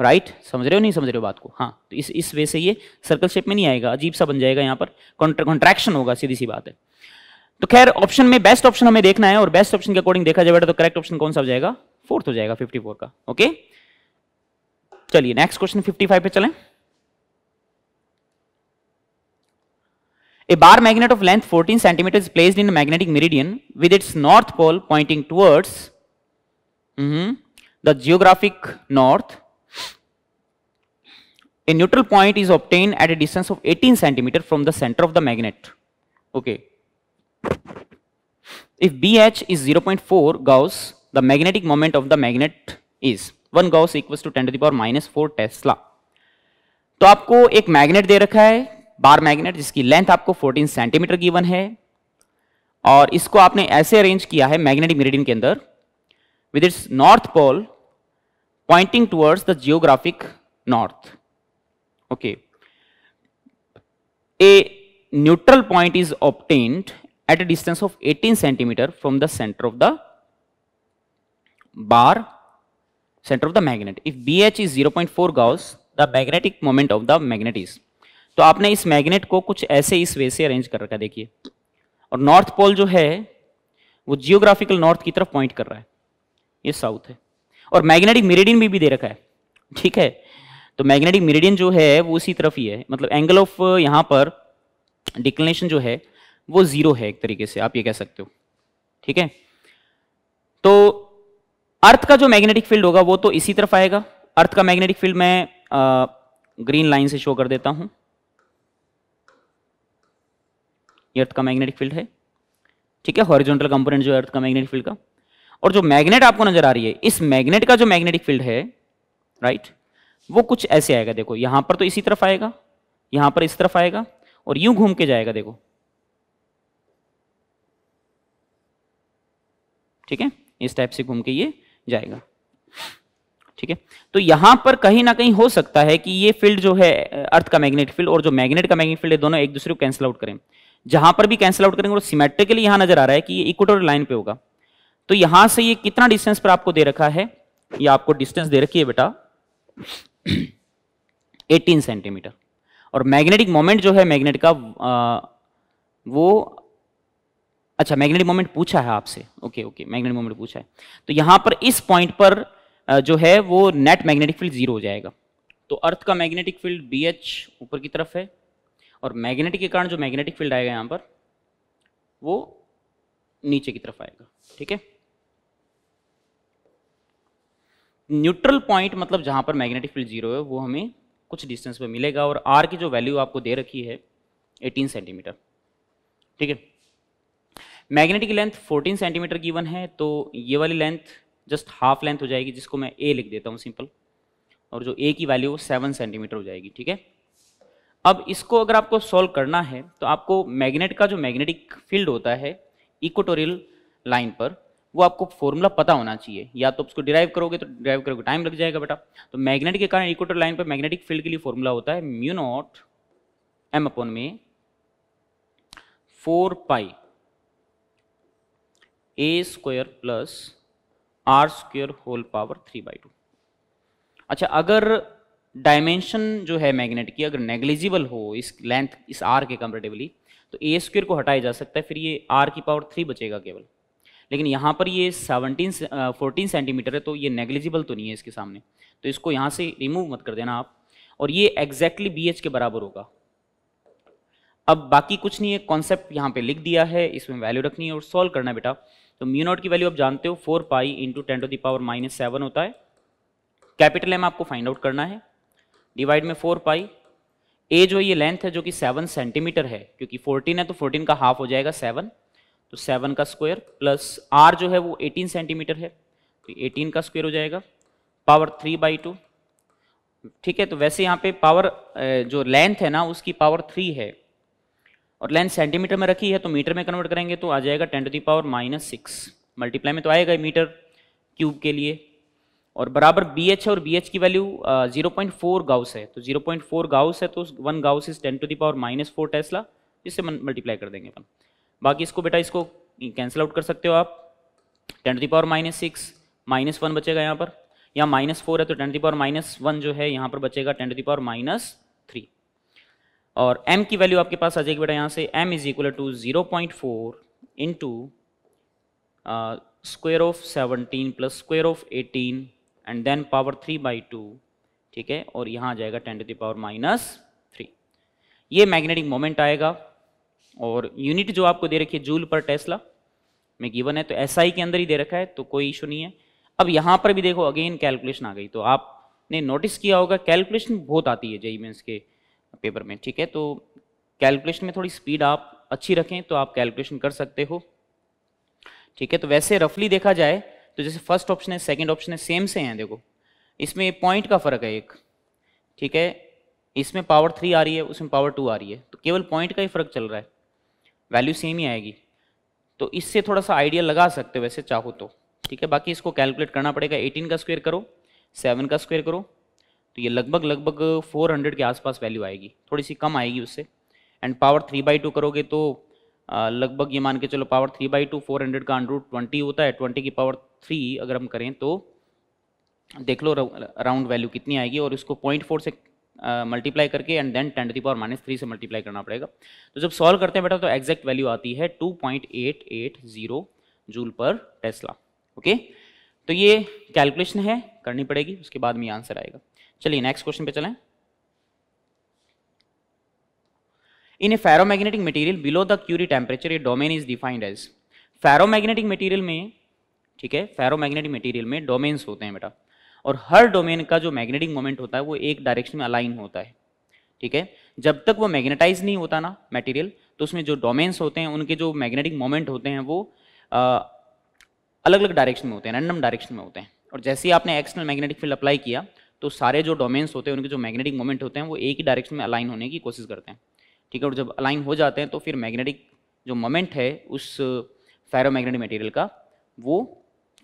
Speaker 1: राइट right? समझ रहे हो नहीं समझ रहे हो बात को हाँ तो इस इस वे से ये सर्कल शेप में नहीं आएगा अजीब सा बन जाएगा यहाँ पर कॉन्ट्रैक्शन होगा सीधी सी बात है तो खैर ऑप्शन में बेस्ट ऑप्शन हमें देखना है और बेस्ट ऑप्शन के अकॉर्डिंग देखा जाए बेटा तो करेक्ट ऑप्शन कौन सा हो जाएगा फोर्थ हो जाएगा फोर का ओके चलिए नेक्स्ट क्वेश्चन फाइव पे चलें A bar magnet of length 14 cm is placed in a magnetic meridian with its north pole pointing towards mm -hmm, the geographic north. A neutral point is obtained at a distance of 18 cm from the center of the magnet. Okay. If BH is 0.4 Gauss, the magnetic moment of the magnet is 1 Gauss equals to 10 to the power minus 4 Tesla. तो आपको एक magnet they रखा है bar magnet जिसकी length आपको 14 centimetre given है और इसको आपने ऐसे अरेंज किया है मैग्नेटिक मेरिडियन के अंदर with its north pole pointing towards the geographic north okay a neutral point is obtained at a distance of 18 centimetre from the centre of the bar centre of the magnet if B is zero point magnetic moment of the magnet is तो आपने इस magnet को कुछ ऐसे इस वे से arrange कर रखा देखिए और नॉर्थ पोल जो है वो जियोग्राफिकल नॉर्थ की तरफ पॉइंट कर रहा है ये साउथ है और मैग्नेटिक मेरिडियन भी, भी दे रखा है ठीक है तो मैग्नेटिक मेरिडियन जो है वो उसी तरफ ही है मतलब एंगल ऑफ यहां पर डिक्लिनेशन जो है वो जीरो है एक तरीके से आप ये कह सकते हो ठीक है तो अर्थ का जो मैग्नेटिक फील्ड होगा वो तो इसी तरफ आएगा अर्थ का मैग्नेटिक फील्ड मैं आ, ग्रीन लाइन से शो कर देता हूं ये अर्थ का मैग्नेटिक फील्ड है ठीक है हॉरिजॉन्टल कंपोनेंट जो है अर्थ का मैग्नेटिक फील्ड का और जो मैग्नेट आपको नजर आ रही है इस मैग्नेट का जो मैग्नेटिक फील्ड है राइट वो कुछ ऐसे आएगा देखो यहां पर तो इसी तरफ आएगा यहां पर इस तरफ आएगा और यूं घूम के जाएगा देखो ठीक है इस टाइप से घूम के ये जाएगा ठीक है तो यहां पर कहीं ना कहीं हो सकता है कि ये फील्ड जो है अर्थ का मैग्नेटिक फील्ड और जो मैग्नेट का मैग्नेटिक फील्ड है दोनों एक दूसरे को कैंसिल आउट करें जहां पर भी कैंसिल आउट करेंगे वो सिमेट्रिकली यहां नजर आ रहा है कि ये इक्वेटोरियल लाइन पे होगा तो यहां से ये कितना डिस्टेंस पर आपको दे रखा है ये आपको डिस्टेंस दे रखी है बेटा 18 सेंटीमीटर और मैग्नेटिक मोमेंट जो है मैग्नेट का आ, वो अच्छा मैग्नेटिक मोमेंट पूछा है आपसे ओके ओके मैग्नेटिक मोमेंट पूछा है तो यहां पर इस पॉइंट पर जो है वो नेट मैग्नेटिक फील्ड जीरो हो जाएगा तो अर्थ का मैग्नेटिक फील्ड बी ऊपर की तरफ है और मैग्नेटिक के कारण जो मैग्नेटिक फील्ड आएगा यहाँ पर वो नीचे की तरफ आएगा ठीक है न्यूट्रल पॉइंट मतलब जहां पर मैग्नेटिक फील्ड जीरो है वो हमें कुछ डिस्टेंस पर मिलेगा और आर की जो वैल्यू आपको दे रखी है 18 सेंटीमीटर ठीक है मैग्नेटिक लेंथ 14 सेंटीमीटर गिवन है तो ये वाली लेंथ जस्ट हाफ लेंथ हो जाएगी जिसको मैं ए लिख देता हूँ सिंपल और जो ए की वैल्यू वो सेवन सेंटीमीटर हो जाएगी ठीक है अब इसको अगर आपको सॉल्व करना है तो आपको मैग्नेट का जो मैग्नेटिक फील्ड होता है इक्वेटोरियल लाइन पर वो आपको फॉर्मूला पता होना चाहिए या तो उसको डिराइव करोगे तो डिराइव करोगे टाइम लग जाएगा बेटा तो मैग्नेट के कारण इक्वेटोरियल लाइन पर मैग्नेटिक फील्ड के लिए फॉर्मूला होता है म्यू नॉट एम अपॉन में four pi a square plus r square whole power three by two अच्छा अगर डायमेंशन जो है मैग्नेट की अगर नेग्लिजिबल हो इस लेंथ इस आर के कंपेरेटिवली तो ए स्क्वेयर को हटाया जा सकता है फिर ये आर की पावर थ्री बचेगा केवल लेकिन यहाँ पर ये सेवनटीन फोर्टीन सेंटीमीटर है तो ये नेग्लिजिबल तो नहीं है इसके सामने तो इसको यहाँ से रिमूव मत कर देना आप और ये एग्जैक्टली बी के बराबर होगा अब बाकी कुछ नहीं है कॉन्सेप्ट यहाँ पे लिख दिया है इसमें वैल्यू रखनी है और सॉल्व करना है बेटा तो म्यू नॉट की वैल्यू आप जानते हो four pi into ten to the power minus seven होता है कैपिटल एम आपको फाइंड आउट करना है डिवाइड में फोर पाई ए जो ये लेंथ है जो कि सेवन सेंटीमीटर है क्योंकि फोर्टीन है तो फोर्टीन का हाफ हो जाएगा सेवन तो सेवन का स्क्वायर प्लस आर जो है वो एटीन सेंटीमीटर है तो एटीन का स्क्वायर हो जाएगा पावर थ्री बाई टू ठीक है तो वैसे यहाँ पे पावर जो लेंथ है ना उसकी पावर थ्री है और लेंथ सेंटीमीटर में रखी है तो मीटर में कन्वर्ट करेंगे तो आ जाएगा ten to the power minus six multiply में तो आएगा मीटर क्यूब के लिए और बराबर बी एच है और बी एच की value zero point four gauss है तो जीरो पॉइंट फोर गाउस है तो one gauss is ten to the power minus four tesla इससे मल्टीप्लाई कर देंगे अपन बाकी इसको बेटा इसको कैंसिल आउट कर सकते हो आप ten to the power minus six minus one बचेगा यहाँ पर यहाँ माइनस फोर है तो ten to the power minus one जो है यहाँ पर बचेगा ten to the power minus three और एम की वैल्यू आपके पास आ जाएगी बेटा यहाँ से M is equal to zero point four into square of seventeen plus square of eighteen and then power three by two ठीक है और यहाँ आ जाएगा ten to the power minus three ये मैग्नेटिक मोमेंट आएगा और यूनिट जो आपको दे रखी है जूल पर टेस्ला में गिवन है तो एस SI के अंदर ही दे रखा है तो कोई इशू नहीं है अब यहाँ पर भी देखो अगेन कैलकुलेशन आ गई तो आपने नोटिस किया होगा कैलकुलेशन बहुत आती है जेई मेन्स के पेपर में ठीक है तो कैलकुलेशन में थोड़ी स्पीड आप अच्छी रखें तो आप कैलकुलेशन कर सकते हो ठीक है तो वैसे रफली देखा जाए तो जैसे फर्स्ट ऑप्शन है सेकंड ऑप्शन है सेम से हैं देखो इसमें पॉइंट का फ़र्क है एक ठीक है इसमें पावर थ्री आ रही है उसमें पावर टू आ रही है तो केवल पॉइंट का ही फ़र्क चल रहा है वैल्यू सेम ही आएगी तो इससे थोड़ा सा आइडिया लगा सकते हो वैसे चाहो तो ठीक है बाकी इसको कैलकुलेट करना पड़ेगा एटीन का स्क्वेयर करो सेवन का स्क्वेयर करो तो ये लगभग लगभग फोर हंड्रेड के आसपास वैल्यू आएगी थोड़ी सी कम आएगी उससे and power three by two करोगे तो लगभग ये मान के चलो power three by two four hundred का अंडरूट ट्वेंटी होता है ट्वेंटी की पावर थ्री अगर हम करें तो देख लो राउंड वैल्यू कितनी आएगी और इसको पॉइंट फोर से मल्टीप्लाई करके and then ten the power minus three से मल्टीप्लाई करना पड़ेगा तो जब सॉल्व करते हैं बेटा तो एग्जैक्ट वैल्यू आती है two point eight eight zero joule per tesla okay तो ये कैलकुलेशन है करनी पड़ेगी उसके बाद में आंसर आएगा चलिए नेक्स्ट क्वेश्चन पे चलें ferro magnetic material below the Curie temperature temperature domain is defined as ferro magnetic material में ठीक है फेरोमैग्नेटिक मटेरियल में डोमेन्स होते हैं बेटा और हर डोमेन का जो मैग्नेटिक मोमेंट होता है वो एक डायरेक्शन में अलाइन होता है ठीक है जब तक वो मैग्नेटाइज नहीं होता ना मटेरियल तो उसमें जो डोमेन्स होते हैं उनके जो मैग्नेटिक मोमेंट होते हैं वो आ, अलग अलग डायरेक्शन में होते हैं रैंडम डायरेक्शन में होते हैं और जैसे ही आपने एक्सटर्नल मैग्नेटिक फील्ड अप्लाई किया तो सारे जो डोमेन्स होते हैं उनके जो मैग्नेटिक मोमेंट होते हैं वो एक ही डायरेक्शन में अलाइन होने की कोशिश करते हैं ठीक है और जब अलाइन हो जाते हैं तो फिर मैग्नेटिक जो मोमेंट है उस फेरोमैग्नेटिक uh, मटेरियल का वो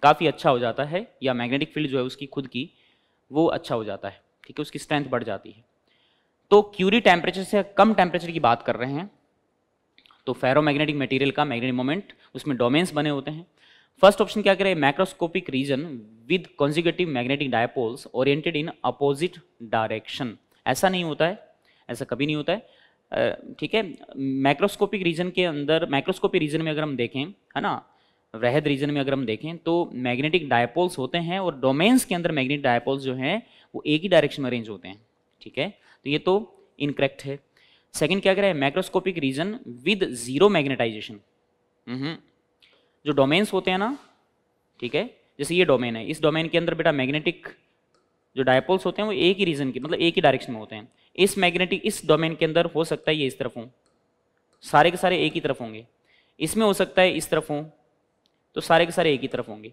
Speaker 1: काफ़ी अच्छा हो जाता है या मैग्नेटिक फील्ड जो है उसकी खुद की वो अच्छा हो जाता है ठीक है उसकी स्ट्रेंथ बढ़ जाती है तो क्यूरी टेम्परेचर से कम टेम्परेचर की बात कर रहे हैं तो फेरोमैग्नेटिक मटेरियल का मैग्नेटिक मोमेंट उसमें डोमेंस बने होते हैं फर्स्ट ऑप्शन क्या करें macroscopic region with conjugative magnetic dipoles oriented in opposite direction ऐसा नहीं होता है ऐसा कभी नहीं होता है ठीक है माइक्रोस्कोपिक रीजन के अंदर माइक्रोस्कोपिक रीजन में अगर हम देखें है ना वहद रीजन में अगर हम देखें तो मैग्नेटिक डायपोल्स होते हैं और डोमेन्स के अंदर मैग्नेटिक डायपोल्स जो हैं वो एक ही डायरेक्शन में अरेंज होते हैं ठीक है तो ये तो इनकरेक्ट है सेकंड क्या कह है microscopic region with zero magnetization hmm, जो डोमेन्स होते हैं ना ठीक है जैसे ये डोमेन है इस डोमेन के अंदर बेटा मैग्नेटिक जो डायपोल्स होते हैं वो एक ही रीजन के मतलब एक ही डायरेक्शन में होते हैं इस मैग्नेटिक इस डोमेन के अंदर हो सकता है ये इस तरफ हों सारे के सारे एक ही तरफ होंगे इसमें हो सकता है इस तरफ हों तो सारे के सारे एक ही तरफ होंगे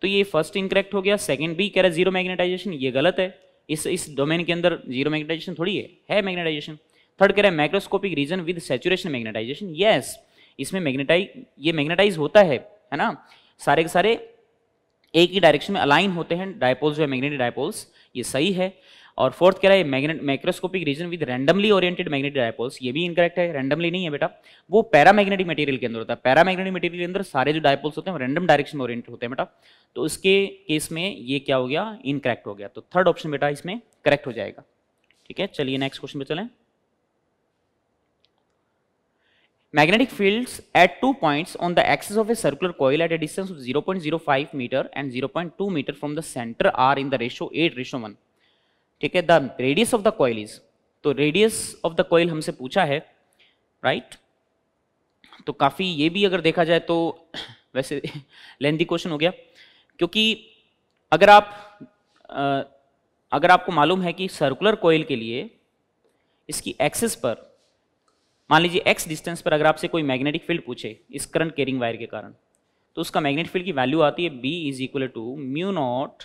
Speaker 1: तो ये फर्स्ट इनकरेक्ट हो गया सेकंड भी कह रहा है जीरो मैग्नेटाइजेशन ये गलत है इस इस डोमेन के अंदर जीरो मैग्नेटाइजेशन थोड़ी है है मैग्नेटाइजेशन थर्ड कह रहा है microscopic region with saturation magnetization yes इसमें मैग्नेटाइज ये मैग्नेटाइज होता है है ना सारे के सारे एक ही डायरेक्शन में अलाइन होते हैं डायपोल्स जो है मैग्नेटिक डायपोल्स ये सही है और फोर्थ कह रहा है magnet microscopic region with randomly oriented magnetic dipoles ये भी इनकरेक्ट है रैंडमली नहीं है बेटा वो पैरामैग्नेटिक मटेरियल के अंदर होता है पैरामैग्नेटिक मटेरियल के अंदर सारे जो डायपोल्स होते हैं रैंडम डायरेक्शन में ओरिएंटेड होते हैं बेटा तो उसके केस में ये क्या हो गया इनकरेक्ट हो गया तो थर्ड ऑप्शन बेटा इसमें करेक्ट हो जाएगा ठीक है चलिए नेक्स्ट क्वेश्चन पे चलें Magnetic fields at two points on the axis of a circular coil at a distance of 0.05 meter and 0.2 meter from the center are in the ratio 8 ratio 1. ठीक है the radius of the coil is तो radius of the coil हमसे पूछा है right right? तो काफ़ी ये भी अगर देखा जाए तो वैसे लेंदी क्वेश्चन हो गया क्योंकि अगर आप अगर आपको मालूम है कि सर्कुलर कोयल के लिए इसकी एक्सिस पर मान लीजिए एक्स डिस्टेंस पर अगर आपसे कोई मैग्नेटिक फील्ड पूछे इस करंट केरिंग वायर के कारण तो उसका मैग्नेटिक फील्ड की वैल्यू आती है B is equal to mu naught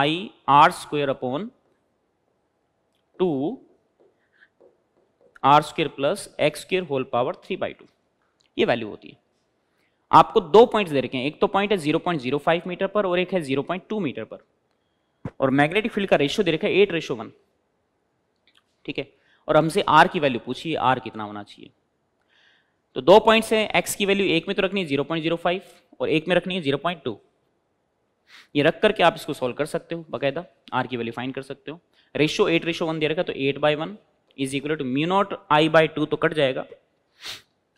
Speaker 1: I R square upon two R square plus x square whole power three by two ये वैल्यू होती है आपको दो पॉइंट्स दे रखे हैं एक तो पॉइंट है zero point zero five metre पर और एक है जीरो पॉइंट टू मीटर पर और मैग्नेटिक फील्ड का रेशियो दे रखा है एट रेशो वन ठीक है और हमसे आर की वैल्यू पूछिए आर कितना होना चाहिए तो दो पॉइंट्स हैं एक्स की वैल्यू एक में तो रखनी है जीरो पॉइंट जीरो फाइव और एक में रखनी है जीरो पॉइंट टू ये रख करके आप इसको सॉल्व कर सकते हो बकायदा आर की वैल्यू फाइन कर सकते हो रेशियो एट रेशियो वन दे रखा तो eight by one is equal to mu naught I by two तो कट जाएगा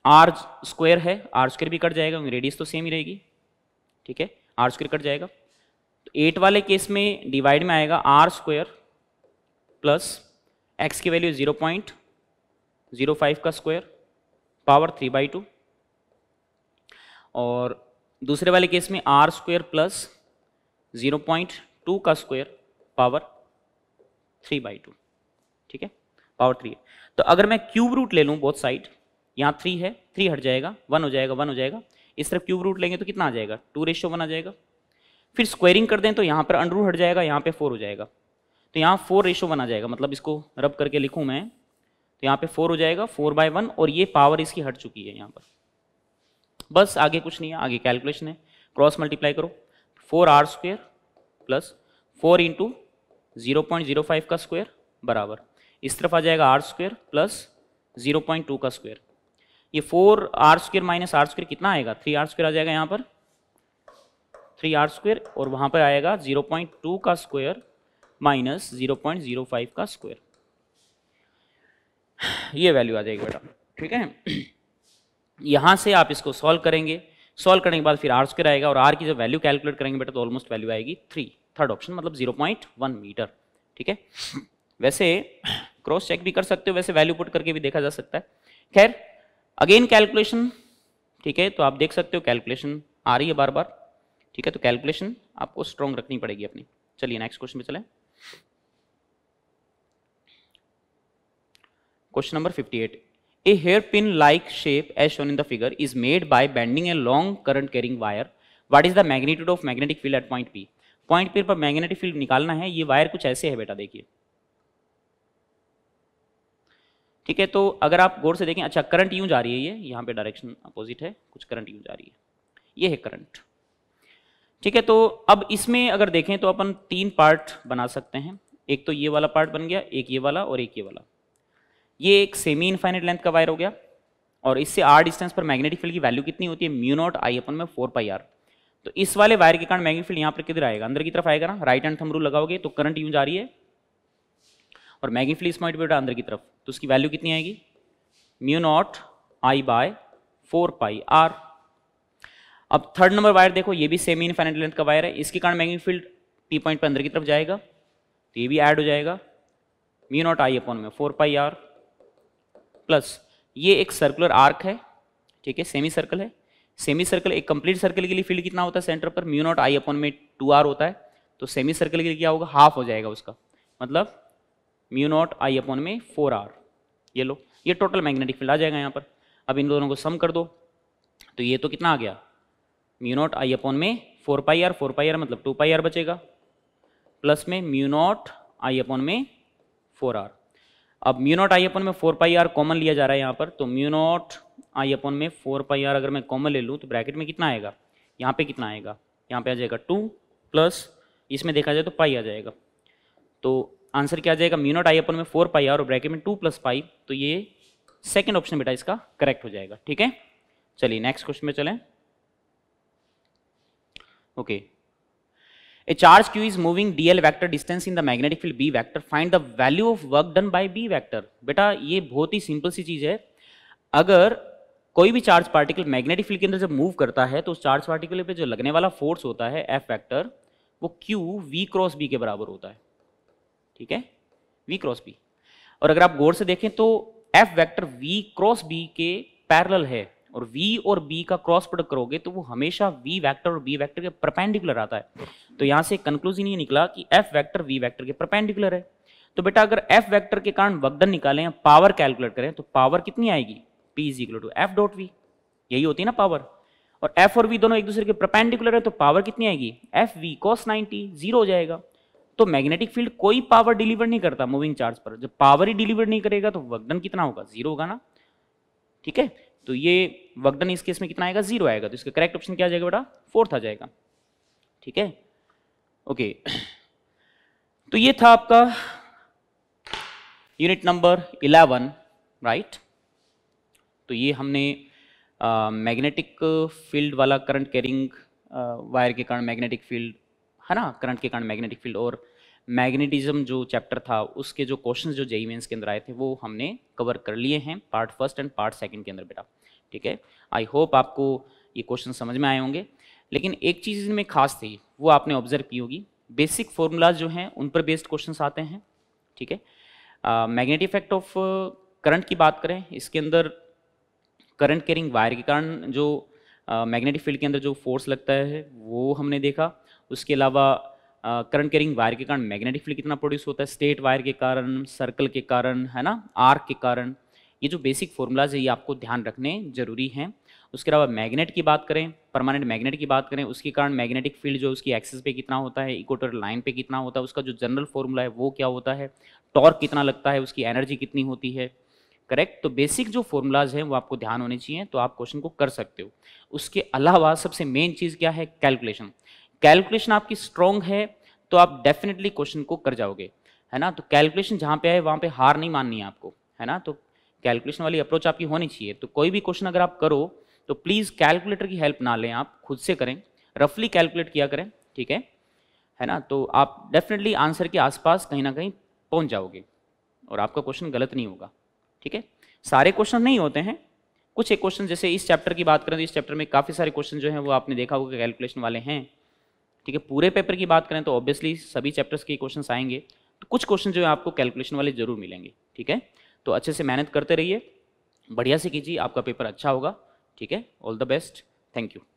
Speaker 1: आर स्क्वेयर है आर स्क्वेयर भी कट जाएगा रेडियस तो सेम ही रहेगी ठीक है आर स्क्वेयर कट जाएगा तो एट वाले केस में डिवाइड में आएगा आर स्क्वेयर प्लस एक्स की value zero point zero five का square power three by two और दूसरे वाले केस में R square plus zero point two का square power three by two ठीक है पावर थ्री है तो अगर मैं क्यूब रूट ले लूँ बोथ साइड यहाँ थ्री है थ्री हट जाएगा वन हो जाएगा वन हो जाएगा इस तरफ क्यूब रूट लेंगे तो कितना आ जाएगा टू रेशियो वन आ जाएगा फिर स्क्वायरिंग कर दें तो यहाँ पर अंडरूट हट जाएगा यहाँ पे फोर हो जाएगा तो यहाँ फोर रेशो बना जाएगा मतलब इसको रब करके लिखूँ मैं तो यहाँ पे फोर हो जाएगा फोर बाय वन और ये पावर इसकी हट चुकी है यहाँ पर बस आगे कुछ नहीं है आगे कैलकुलेशन है क्रॉस मल्टीप्लाई करो four R square plus four into zero point zero five का स्क्वेयर बराबर इस तरफ आ जाएगा R square plus zero point two का स्क्वेयर ये four R square minus R square कितना आएगा थ्री आर स्क्वेयर आ जाएगा यहाँ पर थ्री आर स्क्वेयर और वहाँ पर आएगा जीरो पॉइंट टू का square minus zero point zero five का स्क्वायर ये वैल्यू आ जाएगी बेटा ठीक है यहां से आप इसको सॉल्व करेंगे सॉल्व करने के बाद फिर आर स्क्वायर आएगा और आर की जो वैल्यू कैलकुलेट करेंगे बेटा तो ऑलमोस्ट वैल्यू आएगी थ्री थर्ड ऑप्शन मतलब जीरो पॉइंट वन मीटर ठीक है वैसे क्रॉस चेक भी कर सकते हो वैसे वैल्यू पुट करके भी देखा जा सकता है खैर अगेन कैलकुलेशन ठीक है तो आप देख सकते हो कैलकुलेशन आ रही है बार बार ठीक है तो कैलकुलेशन आपको स्ट्रॉन्ग रखनी पड़ेगी अपनी चलिए नेक्स्ट क्वेश्चन में चले question number fifty eight a hair pin like shape as shown in the figure is made by bending a long current carrying wire what is the magnitude of magnetic field at point P point P पर magnetic field निकालना है ये wire कुछ ऐसे है बेटा देखिए ठीक है तो अगर आप गौर से देखें अच्छा करंट यूं जा रही है ये यहाँ पे डायरेक्शन अपोजिट है कुछ करंट यूं जा रही है ये है करंट ठीक है तो अब इसमें अगर देखें तो अपन तीन पार्ट बना सकते हैं एक तो ये वाला पार्ट बन गया एक ये वाला और एक ये वाला ये एक सेमी इन्फाइनेट लेंथ का वायर हो गया और इससे आर डिस्टेंस पर मैग्नेटिक फील्ड की वैल्यू कितनी होती है म्यू नॉट आई अपन में फोर पाई आर तो इस वाले वायर के कारण मैग्नेटिक फील्ड यहाँ पर किधर आएगा अंदर की तरफ आएगा ना राइट हैंड थमरू रूल लगाओगे तो करंट यूं जा रही है और मैग्नेटिक फील्ड इस पॉइंट पर अंदर की तरफ तो उसकी वैल्यू कितनी आएगी mu naught I by four pi R अब थर्ड नंबर वायर देखो ये भी सेमी इनफाइनेट लेंथ का वायर है इसके कारण मैग्नेटिक फील्ड टी पॉइंट पर अंदर की तरफ जाएगा तो ये भी ऐड हो जाएगा म्यू नॉट आई अपॉन में फोर पाई आर प्लस ये एक सर्कुलर आर्क है ठीक है सेमी सर्कल है सेमी सर्कल एक कंप्लीट सर्कल के लिए फील्ड कितना होता है सेंटर पर म्यू नॉट आई अपॉन में टू आर होता है तो सेमी सर्कल के लिए क्या होगा हाफ हो जाएगा उसका मतलब म्यू नॉट आई अपॉन में फोर आर ये लो ये टोटल मैग्नेटिक फील्ड आ जाएगा यहाँ पर अब इन दोनों को सम कर दो तो ये तो कितना आ गया म्यू नॉट आई अपॉन में four pi R four pi R मतलब टू पाई आर बचेगा प्लस में म्यू नॉट आई अपॉन में फोर आर अब म्यू नॉट आई अपॉन में फोर पाई आर कॉमन लिया जा रहा है यहाँ पर तो म्यू नॉट आई अपॉन में फोर पाई आर अगर मैं कॉमन ले लूँ तो ब्रैकेट में कितना आएगा यहाँ पे कितना आएगा यहाँ पे आ जाएगा टू प्लस इसमें देखा जाए तो पाई आ जाएगा तो आंसर क्या आ जाएगा म्यू नॉट आई अपॉन में फोर पाई आर और ब्रैकेट में टू प्लस पाई तो ये सेकेंड ऑप्शन बेटा इसका करेक्ट हो जाएगा ठीक है चलिए नेक्स्ट क्वेश्चन में चलें Okay. A charge Q is moving dl vector distance in the magnetic field B vector. Find the value of work done by B vector. बेटा ये बहुत ही सिंपल सी चीज़ है अगर कोई भी चार्ज पार्टिकल मैग्नेटिक फील्ड के अंदर जब मूव करता है तो उस चार्ज पार्टिकल पे जो लगने वाला फोर्स होता है एफ वेक्टर वो क्यू वी क्रॉस बी के बराबर होता है ठीक है वी क्रॉस बी और अगर आप गौर से देखें तो F vector v cross B के पैरल है और v और b का क्रॉस प्रोडक्ट करोगे तो वो हमेशा v वेक्टर और b वेक्टर के परपेंडिकुलर आता है तो यहाँ से कंक्लूजन ये निकला कि f वेक्टर v वेक्टर के परपेंडिकुलर है तो बेटा अगर f वेक्टर के कारण वगदन निकालें पावर कैलकुलेट करें तो पावर कितनी आएगी p is equal to F dot v यही होती है ना पावर और f और v दोनों एक दूसरे के परपेंडिकुलर है तो पावर कितनी आएगी F v cos ninety zero हो जाएगा तो मैग्नेटिक फील्ड कोई पावर डिलीवर नहीं करता मूविंग चार्ज पर जब पावर ही डिलीवर नहीं करेगा तो वर्कडन कितना होगा जीरो होगा ना ठीक है तो ये वर्कडन इस केस में कितना आएगा जीरो आएगा तो इसका करेक्ट ऑप्शन क्या जाएगा बेटा फोर्थ आ जाएगा ठीक है ओके तो ये था आपका यूनिट नंबर इलेवन राइट तो ये हमने मैग्नेटिक फील्ड वाला करंट कैरिंग वायर के कारण मैग्नेटिक फील्ड है ना करंट के कारण मैग्नेटिक फील्ड और मैग्नेटिज्म जो चैप्टर था उसके जो क्वेश्चन जो जेई मेन्स e e के अंदर आए थे वो हमने कवर कर लिए हैं part first and part second के अंदर बेटा ठीक है आई होप आपको ये क्वेश्चन समझ में आए होंगे लेकिन एक चीज़ इनमें खास थी वो आपने ऑब्जर्व की होगी बेसिक फॉर्मूलाज जो हैं उन पर बेस्ड क्वेश्चन आते हैं ठीक है मैग्नेटिक इफेक्ट ऑफ करंट की बात करें इसके अंदर करंट कैरिंग वायर के कारण जो मैग्नेटिक uh, फील्ड के अंदर जो फोर्स लगता है वो हमने देखा उसके अलावा करंट कैरिंग वायर के कारण मैग्नेटिक फील्ड कितना प्रोड्यूस होता है स्टेट वायर के कारण सर्कल के कारण है ना आर्क के कारण ये जो बेसिक फॉर्मूलाज है ये आपको ध्यान रखने जरूरी हैं उसके अलावा मैग्नेट की बात करें परमानेंट मैग्नेट की बात करें उसके कारण मैग्नेटिक फील्ड जो उसकी एक्सिस पे कितना होता है इक्वेटर लाइन पे कितना होता है उसका जो जनरल फॉर्मूला है वो क्या होता है टॉर्क कितना लगता है उसकी एनर्जी कितनी होती है करेक्ट तो बेसिक जो फॉर्मूलाज हैं वो आपको ध्यान होने चाहिए तो आप क्वेश्चन को कर सकते हो उसके अलावा सबसे मेन चीज़ क्या है कैलकुलेशन कैलकुलेशन आपकी स्ट्रॉन्ग है तो आप डेफिनेटली क्वेश्चन को कर जाओगे है ना तो कैलकुलेशन जहाँ पे आए वहाँ पे हार नहीं माननी है आपको है ना तो कैलकुलेशन वाली अप्रोच आपकी होनी चाहिए तो कोई भी क्वेश्चन अगर आप करो तो प्लीज़ कैलकुलेटर की हेल्प ना लें आप खुद से करें रफली कैलकुलेट किया करें ठीक है है ना तो आप डेफिनेटली आंसर के आसपास कहीं ना कहीं पहुँच जाओगे और आपका क्वेश्चन गलत नहीं होगा ठीक है सारे क्वेश्चन नहीं होते हैं कुछ एक क्वेश्चन जैसे इस चैप्टर की बात करें तो इस चैप्टर में काफ़ी सारे क्वेश्चन जो हैं वो आपने देखा होगा कैलकुलेशन वाले हैं ठीक है पूरे पेपर की बात करें तो ऑब्वियसली सभी चैप्टर्स के क्वेश्चन आएंगे तो कुछ क्वेश्चन जो है आपको कैलकुलेशन वाले जरूर मिलेंगे ठीक है तो अच्छे से मेहनत करते रहिए बढ़िया से कीजिए आपका पेपर अच्छा होगा ठीक है all the best thank you